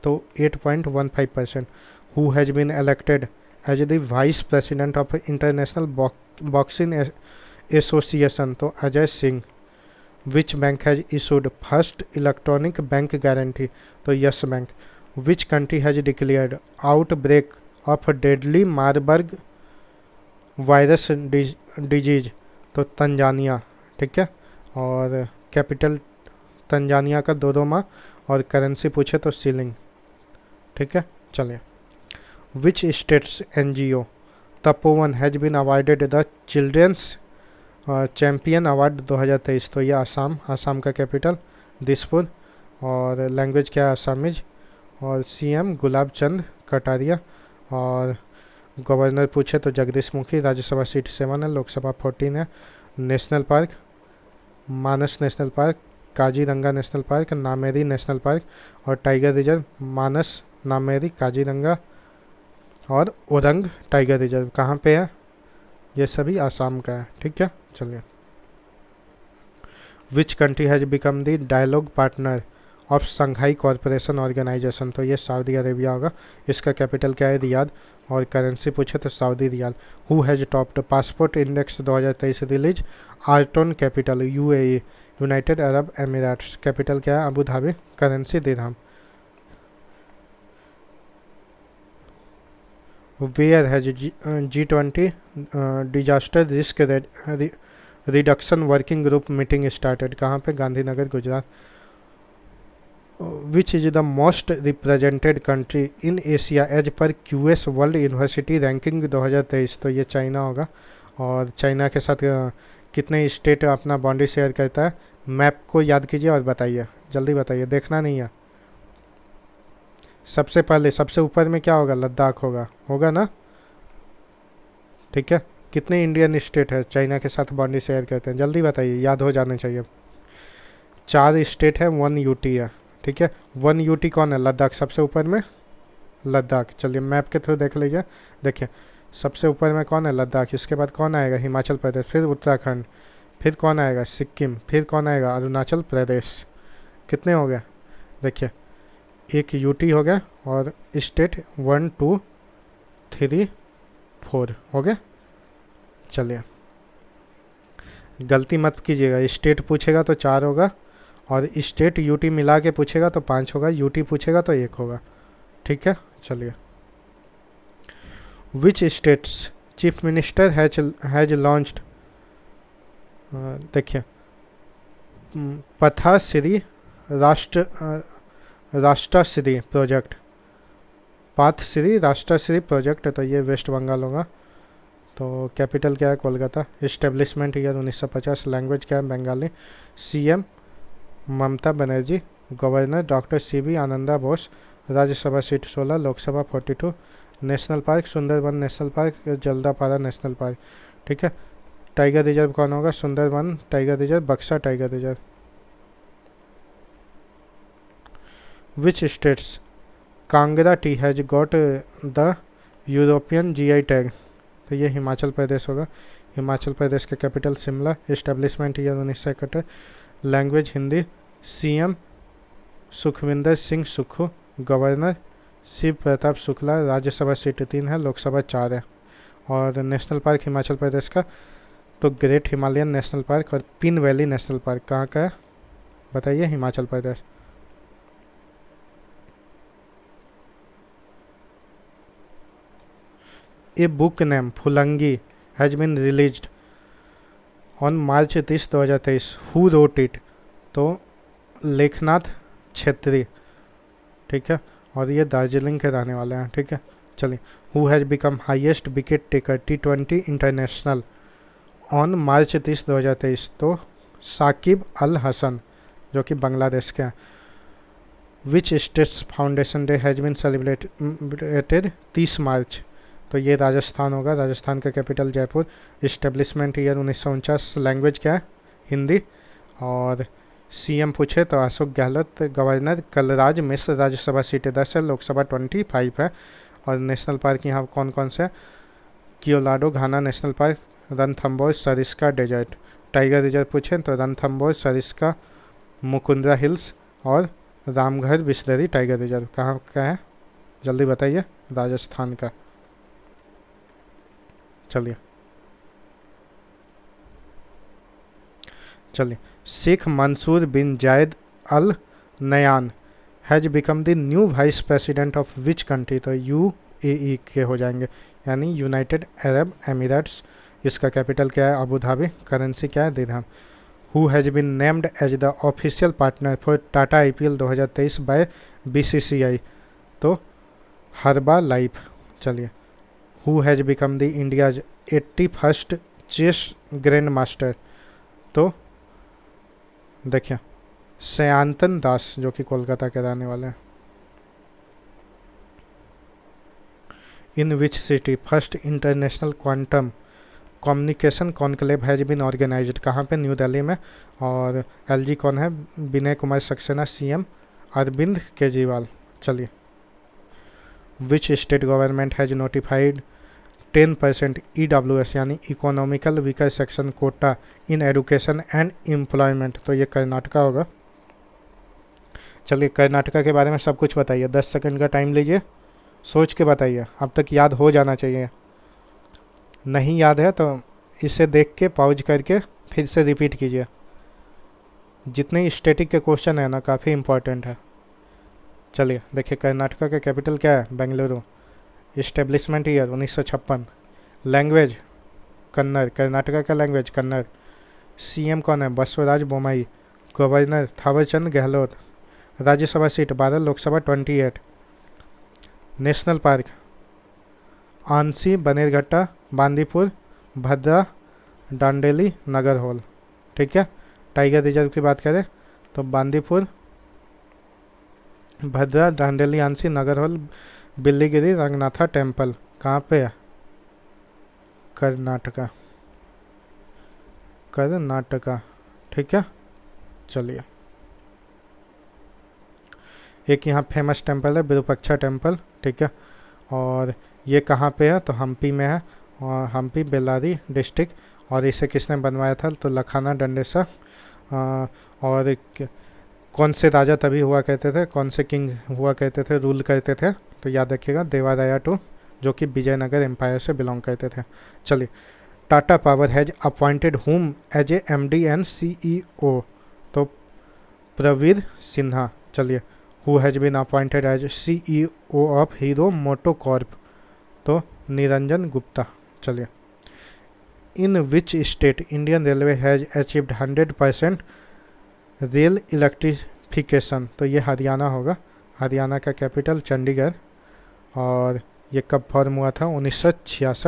तो 8.15 point one five percent who has been elected as the vice president of international boxing association तो Ajay Singh which bank has issued first electronic bank guarantee तो Yes Bank which country has declared outbreak of deadly Marburg virus disease तो Tanzania ठीक है और capital Tanzania का दोदोमा और currency पूछे तो सीलिंग ठीक है चलिए which states N G O Tapovan has been awarded the children's champion award 2023 तो ये आसाम आसाम का कैपिटल दिसपुर और लैंग्वेज क्या है आसामिज और सीएम गुलाब चंद कटारिया और गवर्नर पूछे तो जगदीश मुखी राज्यसभा सीट सेवन है लोकसभा फोर्टीन है national park Manas national park Kaziranga national park Nameri national park और टाइगर रिजर्व मानस नामेरी काजीरंगा और ओरंग टाइगर रिजर्व कहाँ पे है ये सभी आसाम का है ठीक है चलिए which country has become the dialogue partner of Shanghai corporation organisation तो ये सऊदी अरेबिया होगा इसका कैपिटल क्या है रियाद और करेंसी पूछे तो Saudi riyal who has topped passport index 2023 release Arton capital UAE United Arab Emirates capital क्या है Abu Dhabi currency dirham where has G twenty disaster risk reduction working group meeting started कहाँ पे Gandhinagar Gujarat which is the most represented country in Asia as per QS World University ranking 2023 तो ये China होगा और China के साथ कितने state अपना बाउंड्री शेयर करता है मैप को याद कीजिए और बताइए जल्दी बताइए देखना नहीं है सबसे पहले सबसे ऊपर में क्या होगा लद्दाख होगा होगा ना ठीक है कितने इंडियन स्टेट है चाइना के साथ बाउंड्री शेयर करते हैं जल्दी बताइए याद हो जाना चाहिए चार स्टेट है वन यूटी है ठीक है वन यूटी कौन है लद्दाख सबसे ऊपर में लद्दाख चलिए मैप के थ्रू देख लीजिए देखिए सबसे ऊपर में कौन है लद्दाख इसके बाद कौन आएगा हिमाचल प्रदेश फिर उत्तराखंड फिर कौन आएगा सिक्किम फिर कौन आएगा अरुणाचल प्रदेश कितने हो गए देखिए एक यूटी हो गया और state one two three four हो गया चलिए गलती मत कीजिएगा स्टेट पूछेगा तो चार होगा और स्टेट यूटी मिला के पूछेगा तो पाँच होगा यूटी पूछेगा तो एक होगा ठीक है चलिए which states chief minister has has launched देखिए Pathashree Rashtra Rastashree project Pathashree Rastashree project तो ये वेस्ट बंगाल होगा तो कैपिटल क्या है कोलकाता इस्टेब्लिशमेंट ईयर 1950 लैंग्वेज क्या है Bengali CM Mamata Banerjee governor doctor C V Ananda Bose Rajya Sabha seat 16 Lok Sabha 42 national park Sundarban national park Jaldapara national park ठीक है टाइगर रिजर्व कौन होगा Sundarban tiger reserve Buxa tiger reserve which states Kangra tea has got the European GI tag तो ये हिमाचल प्रदेश होगा हिमाचल प्रदेश के कैपिटल शिमला इस्टेब्लिशमेंट ईयर उन्नीस सौ इकहत्तर language Hindi CM Sukhvinder Singh Sukhu governor Shiv Pratap Shukla Rajya Sabha seat तीन है लोकसभा चार है और नेशनल पार्क हिमाचल प्रदेश का तो ग्रेट हिमालयन नेशनल पार्क और पिन वैली नेशनल पार्क कहाँ का है बताइए Himachal Pradesh a book name Phulangi has been released on March तीस दो हज़ार तेईस हु रोट इट तो लेखनाथ छेत्री ठीक है और ये दार्जिलिंग के रहने वाले हैं ठीक है चलिए who has become highest wicket taker T twenty international on March तीस दो हज़ार तेईस तो साकिब अल हसन जो कि बांग्लादेश के हैं which states foundation day has been celebrated तीस मार्च तो ये राजस्थान होगा राजस्थान का कैपिटल जयपुर इस्टेब्लिशमेंट ईयर उन्नीस सौ उनचास लैंग्वेज क्या है हिंदी और सीएम पूछे तो अशोक गहलोत गवर्नर कलराज मिश्र राज्यसभा सीटें दस है लोकसभा ट्वेंटी फाइव है और नेशनल पार्क यहाँ कौन कौन से Keoladeo Ghana national park Ranthambore Sariska desert tiger reserve पूछे तो रनथम्बोर सरिस्का मुकुंद्रा हिल्स और रामघर बिस्लरी टाइगर रिजर्व कहाँ का है जल्दी बताइए राजस्थान का चलिए चलिए Sikh Mansour bin Zayed al Nahyan has become the new vice president of which country तो यू ए e के हो जाएंगे यानी यूनाइटेड अरब एमिरेट्स इसका कैपिटल क्या है अबू धाबी करेंसी क्या है dirham who has been named as the official partner for Tata I P L दो हज़ार तेईस बाय बी सी सी आई तो हरबा लाइफ चलिए who has become the India's eighty first chess grandmaster तो देखिए सयांतन दास जो कि कोलकाता के रहने वाले हैं in which city first international quantum communication conclave has been organise कहाँ पे न्यू दिल्ली में और एलजी कौन है विनय कुमार सक्सेना सीएम अरविंद केजरीवाल चलिए which state government has notified ten percent E यानी economical weaker section quota in education and employment तो ये कर्नाटका होगा चलिए कर्नाटका के बारे में सब कुछ बताइए दस सेकंड का टाइम लीजिए सोच के बताइए अब तक याद हो जाना चाहिए नहीं याद है तो इसे देख के पॉज करके फिर से रिपीट कीजिए जितने स्टेटिक के क्वेश्चन है ना काफ़ी इम्पोर्टेंट है चलिए देखिए कर्नाटका का कैपिटल क्या है बेंगलुरु इस्टेब्लिशमेंट ईयर उन्नीस सौ छप्पन लैंग्वेज कन्नड़ कर्नाटका का लैंग्वेज कन्नड़ सीएम कौन है बसवराज बोमाई गवर्नर थावरचंद गहलोत राज्यसभा सीट बारह Lok Sabha twenty eight national park Anshi Bannerghatta Bandipur Bhadra Dandeli Nagarhole ठीक है टाइगर रिजर्व की बात करें तो बांदीपुर भद्रा डांडेली आंसी नगर हॉल बिल्लीगिरी रंगनाथा टेम्पल कहाँ पे है कर्नाटका कर्नाटका ठीक है चलिए एक यहाँ फेमस टेम्पल है विरूपक्षा टेम्पल ठीक है और ये कहाँ पे है तो हम्पी में है और हम्पी बेलारी डिस्ट्रिक्ट और इसे किसने बनवाया था तो लखाना डंडेसा और कौन से राजा तभी हुआ कहते थे कौन से किंग हुआ कहते थे रूल करते थे तो याद रखिएगा देवादाया टू जो कि विजयनगर एम्पायर से बिलोंग करते थे चलिए Tata power has appointed whom as a M D and C E O तो प्रवीर सिन्हा चलिए who has been appointed as C E O of Hero MotoCorp तो निरंजन गुप्ता चलिए in which state Indian railway has achieved hundred percent rail electrification तो ये हरियाणा होगा हरियाणा का capital Chandigarh और ये कब फॉर्म हुआ था उन्नीस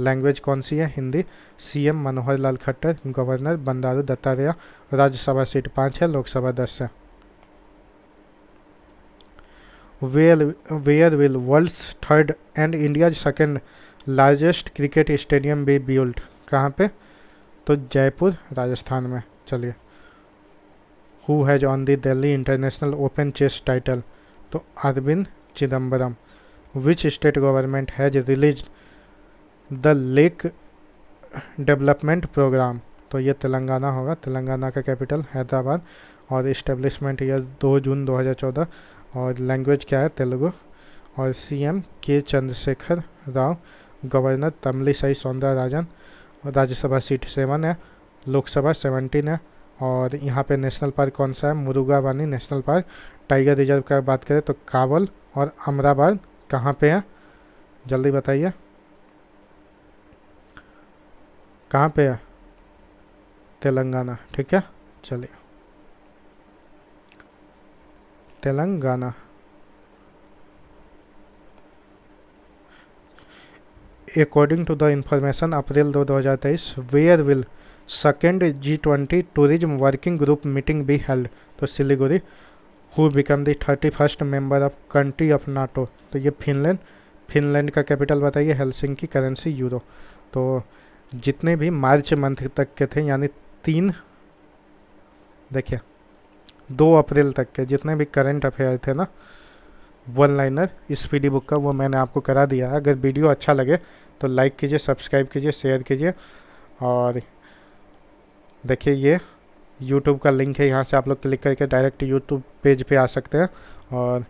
लैंग्वेज कौन सी है Hindi CM Manohar Lal Khattar governor Bandaru Dattatreya Rajya Sabha seat पाँच है लोकसभा दस है where where will world's third and India second largest cricket stadium be build कहाँ पे तो जयपुर राजस्थान में चलिए who has won the Delhi international open chess title तो Arvind Chidambaram which state government has release the lake development programme तो ये तेलंगाना होगा तेलंगाना का कैपिटल हैदराबाद और इस्टेब्लिशमेंट यह दो जून 2014 और लैंग्वेज क्या है तेलुगु और CM K Chandrashekar Rao governor Tamilisai Soundararajan Rajya Sabha seat seven है लोकसभा सेवनटीन है और यहाँ पे नेशनल पार्क कौन सा है मुरुगा नेशनल पार्क टाइगर रिजर्व का बात करें तो कावल और अमराबाद कहाँ पे है जल्दी बताइए कहाँ पे है तेलंगाना ठीक है चलिए Telangana according to the information April दो हजार तेईस where will second G twenty tourism working group meeting be held तो Siliguri who become the thirty first member of country of NATO तो ये फिनलैंड फिनलैंड का कैपिटल बताइए हेलसिंग की करेंसी यूरो तो जितने भी मार्च मंथ तक के थे यानी तीन देखिए दो अप्रैल तक के जितने भी करंट अफेयर थे ना वन लाइनर इस पीडी बुक का वो मैंने आपको करा दिया है अगर वीडियो अच्छा लगे तो लाइक कीजिए सब्सक्राइब कीजिए शेयर कीजिए और देखिए ये यूट्यूब का लिंक है यहाँ से आप लोग क्लिक करके डायरेक्ट यूट्यूब पेज पे आ सकते हैं और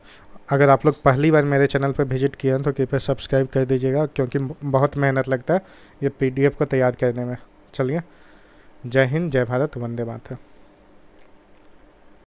अगर आप लोग पहली बार मेरे चैनल पर विजिट किए हैं तो कृपया सब्सक्राइब कर दीजिएगा क्योंकि बहुत मेहनत लगता है ये पीडीएफ को तैयार करने में चलिए जय हिंद जय भारत वंदे मातरम